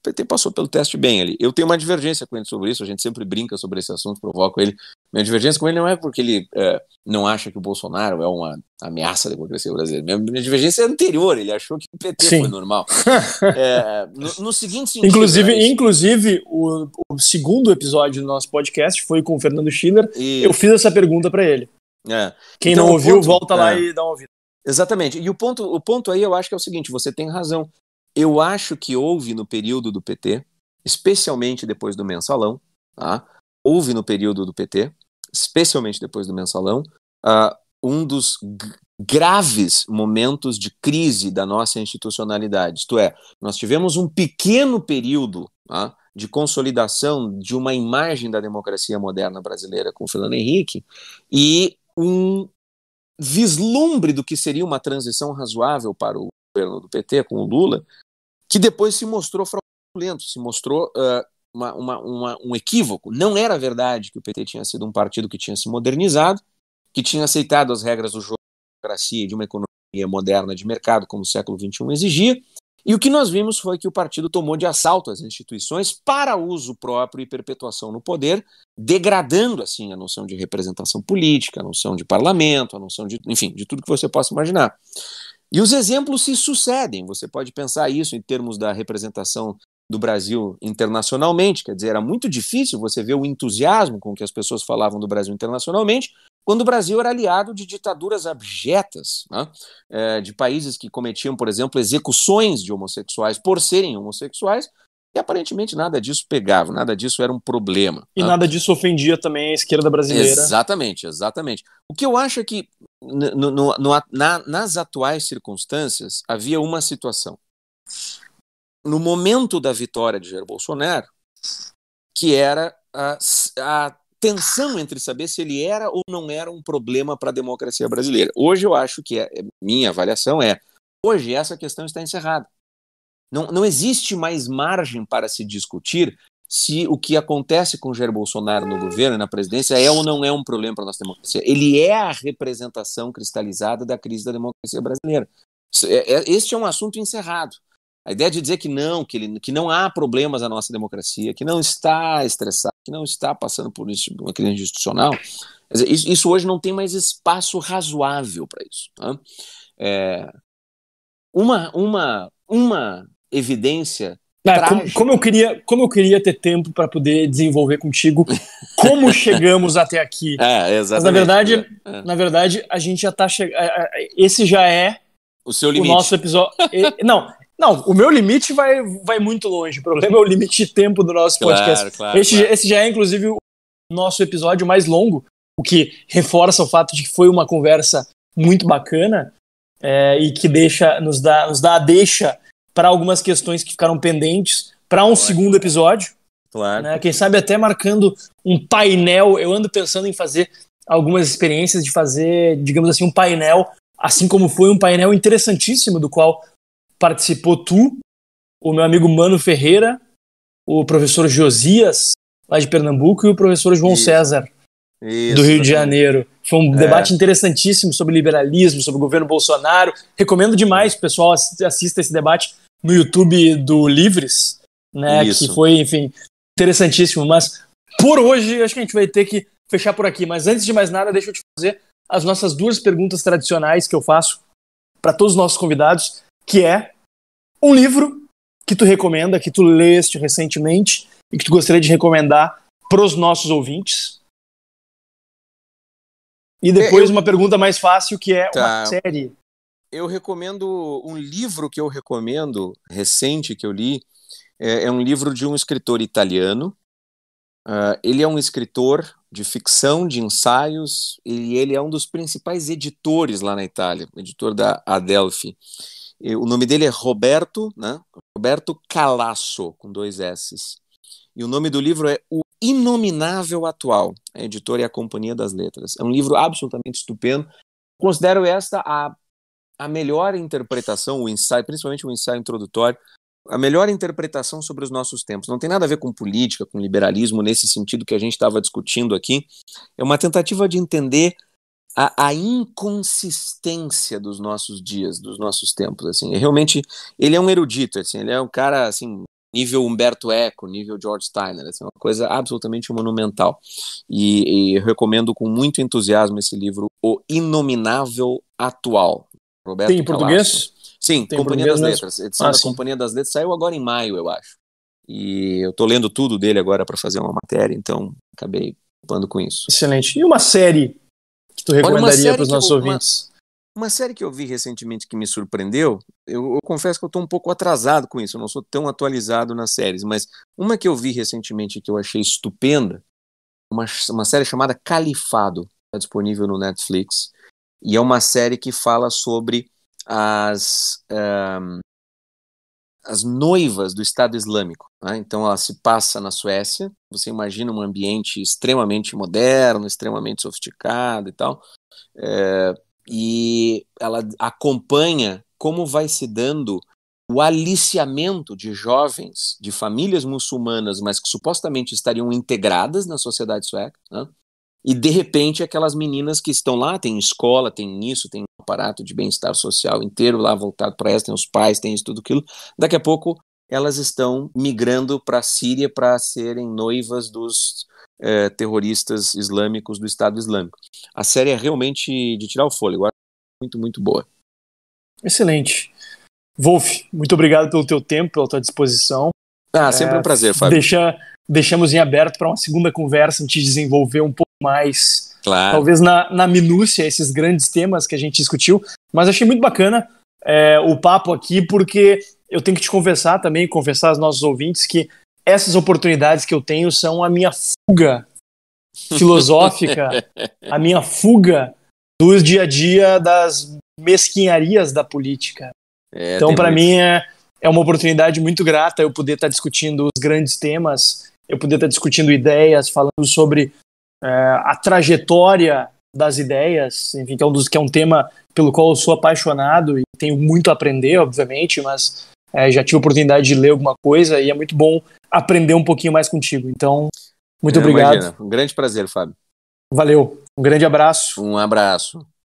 o PT passou pelo teste bem ali. Eu tenho uma divergência com ele sobre isso, a gente sempre brinca sobre esse assunto, provoca ele. Minha divergência com ele não é porque ele é, não acha que o Bolsonaro é uma ameaça à democracia brasileira. Minha, minha divergência é anterior, ele achou que o PT Sim. foi normal. é, no, no, seguinte sentido. Inclusive, é inclusive o, o, segundo episódio do nosso podcast foi com o Fernando Schiller. E... Eu fiz essa pergunta para ele. É. Quem então, não ouviu, ponto... volta lá é. e dá uma ouvida. Exatamente. E o ponto, o ponto aí eu acho que é o seguinte: você tem razão. Eu acho que houve no período do PT, especialmente depois do mensalão, tá? houve no período do PT, especialmente depois do mensalão, uh, um dos graves momentos de crise da nossa institucionalidade. Isto é, nós tivemos um pequeno período tá? de consolidação de uma imagem da democracia moderna brasileira com Fernando Henrique e um vislumbre do que seria uma transição razoável para o governo do PT, com o Lula, que depois se mostrou fraudulento, se mostrou uh, uma, uma, uma, um equívoco. Não era verdade que o PT tinha sido um partido que tinha se modernizado, que tinha aceitado as regras do jogo de democracia e de uma economia moderna de mercado, como o século XXI exigia. E o que nós vimos foi que o partido tomou de assalto as instituições para uso próprio e perpetuação no poder, degradando assim a noção de representação política, a noção de parlamento, a noção de, enfim, de tudo que você possa imaginar. E os exemplos se sucedem. Você pode pensar isso em termos da representação do Brasil internacionalmente, quer dizer, era muito difícil você ver o entusiasmo com que as pessoas falavam do Brasil internacionalmente, quando o Brasil era aliado de ditaduras abjetas, né? é, de países que cometiam, por exemplo, execuções de homossexuais por serem homossexuais, e aparentemente nada disso pegava, nada disso era um problema. E né? nada disso ofendia também a esquerda brasileira. Exatamente, exatamente. O que eu acho é que no, no, no, na, nas atuais circunstâncias, havia uma situação. No momento da vitória de Jair Bolsonaro, que era a, a tensão entre saber se ele era ou não era um problema para a democracia brasileira. Hoje eu acho que é, é minha avaliação é hoje essa questão está encerrada. Não, não existe mais margem para se discutir se o que acontece com Jair Bolsonaro no governo e na presidência é ou não é um problema para a nossa democracia. Ele é a representação cristalizada da crise da democracia brasileira. É, é, este é um assunto encerrado. A ideia é de dizer que não, que, ele, que não há problemas na nossa democracia, que não está estressado, que não está passando por uma crise institucional, isso, isso hoje não tem mais espaço razoável para isso. Tá? É, uma, uma, uma evidência é, como, como, eu queria, como eu queria ter tempo para poder desenvolver contigo como chegamos até aqui. É, exatamente. Mas, na verdade, é. na verdade, a gente já tá chegando. É, é, é, esse já é o seu limite. O nosso episódio. não, não, o meu limite vai, vai muito longe. O problema é o limite de tempo do nosso claro, podcast. Claro, esse, claro. esse já é, inclusive, o nosso episódio mais longo, o que reforça o fato de que foi uma conversa muito bacana é, e que deixa, nos dá, nos dá a deixa para algumas questões que ficaram pendentes para um claro. segundo episódio. Claro. Né? Quem sabe até marcando um painel. Eu ando pensando em fazer algumas experiências de fazer, digamos assim, um painel, assim como foi um painel interessantíssimo do qual participou tu, o meu amigo Mano Ferreira, o professor Josias, lá de Pernambuco, e o professor João Isso. César, Isso, do Rio de Janeiro. Foi um é. debate interessantíssimo sobre liberalismo, sobre o governo Bolsonaro. Recomendo demais, pessoal, assista esse debate no YouTube do Livres, né? Isso. Que foi, enfim, interessantíssimo. Mas por hoje, acho que a gente vai ter que fechar por aqui. Mas antes de mais nada, deixa eu te fazer as nossas duas perguntas tradicionais que eu faço para todos os nossos convidados, que é um livro que tu recomenda, que tu leste recentemente e que tu gostaria de recomendar para os nossos ouvintes. E depois é, eu... uma pergunta mais fácil, que é tá. uma série eu recomendo um livro que eu recomendo, recente que eu li, é, é um livro de um escritor italiano. Uh, ele é um escritor de ficção, de ensaios, e ele é um dos principais editores lá na Itália, editor da Adelphi. E o nome dele é Roberto, né? Roberto Calasso, com dois S's. E o nome do livro é O Inominável Atual, a editora e a Companhia das Letras. É um livro absolutamente estupendo. Considero esta a a melhor interpretação, o ensaio, principalmente o ensaio introdutório, a melhor interpretação sobre os nossos tempos. Não tem nada a ver com política, com liberalismo, nesse sentido que a gente estava discutindo aqui. É uma tentativa de entender a, a, inconsistência dos nossos dias, dos nossos tempos. Assim, é realmente ele é um erudito, assim, ele é um cara assim nível Humberto Eco, nível George Steiner, assim, uma coisa absolutamente monumental. E, e recomendo com muito entusiasmo esse livro, O Inominável Atual, Roberto Tem em português? Calasso. Sim, Tem Companhia das mesmo? Letras. Edição ah, da sim. Companhia das Letras saiu agora em maio, eu acho. E eu tô lendo tudo dele agora para fazer uma matéria, então acabei ocupando com isso. Excelente. E uma série que tu recomendaria para os nossos eu, ouvintes? Uma, uma, série que eu vi recentemente que me surpreendeu, eu, eu confesso que eu estou um pouco atrasado com isso, eu não sou tão atualizado nas séries, mas uma que eu vi recentemente que eu achei estupenda, uma, uma série chamada Califado, está disponível no Netflix. E é uma série que fala sobre as, um, as noivas do Estado Islâmico. Né? Então ela se passa na Suécia, você imagina um ambiente extremamente moderno, extremamente sofisticado e tal, é, e ela acompanha como vai se dando o aliciamento de jovens, de famílias muçulmanas, mas que supostamente estariam integradas na sociedade sueca, né? E de repente aquelas meninas que estão lá, tem escola, tem isso, tem um aparato de bem-estar social inteiro lá voltado para elas, tem os pais, tem isso, tudo aquilo. Daqui a pouco elas estão migrando para a Síria para serem noivas dos eh, terroristas islâmicos do Estado Islâmico. A série é realmente de tirar o fôlego, muito, muito boa. Excelente. Wolf, muito obrigado pelo teu tempo, pela tua disposição. Ah, sempre é, um eh, prazer, Fábio. Deixa, deixamos em aberto para uma segunda conversa, a gente desenvolver um pouco mais, claro. talvez na, na minúcia, esses grandes temas que a gente discutiu. Mas achei muito bacana é, o papo aqui, porque eu tenho que te confessar também, confessar aos nossos ouvintes, que essas oportunidades que eu tenho são a minha fuga filosófica, a minha fuga do dia a dia das mesquinharias da política. É, então, para mim, é, é uma oportunidade muito grata eu poder estar tá discutindo os grandes temas, eu poder estar tá discutindo ideias, falando sobre é, a trajetória das ideias, enfim, que é um, dos, que é um tema pelo qual eu sou apaixonado e tenho muito a aprender, obviamente, mas é, já tive a oportunidade de ler alguma coisa e é muito bom aprender um pouquinho mais contigo. Então, muito obrigado. Um grande prazer, Fábio. Valeu. Um grande abraço. Um abraço.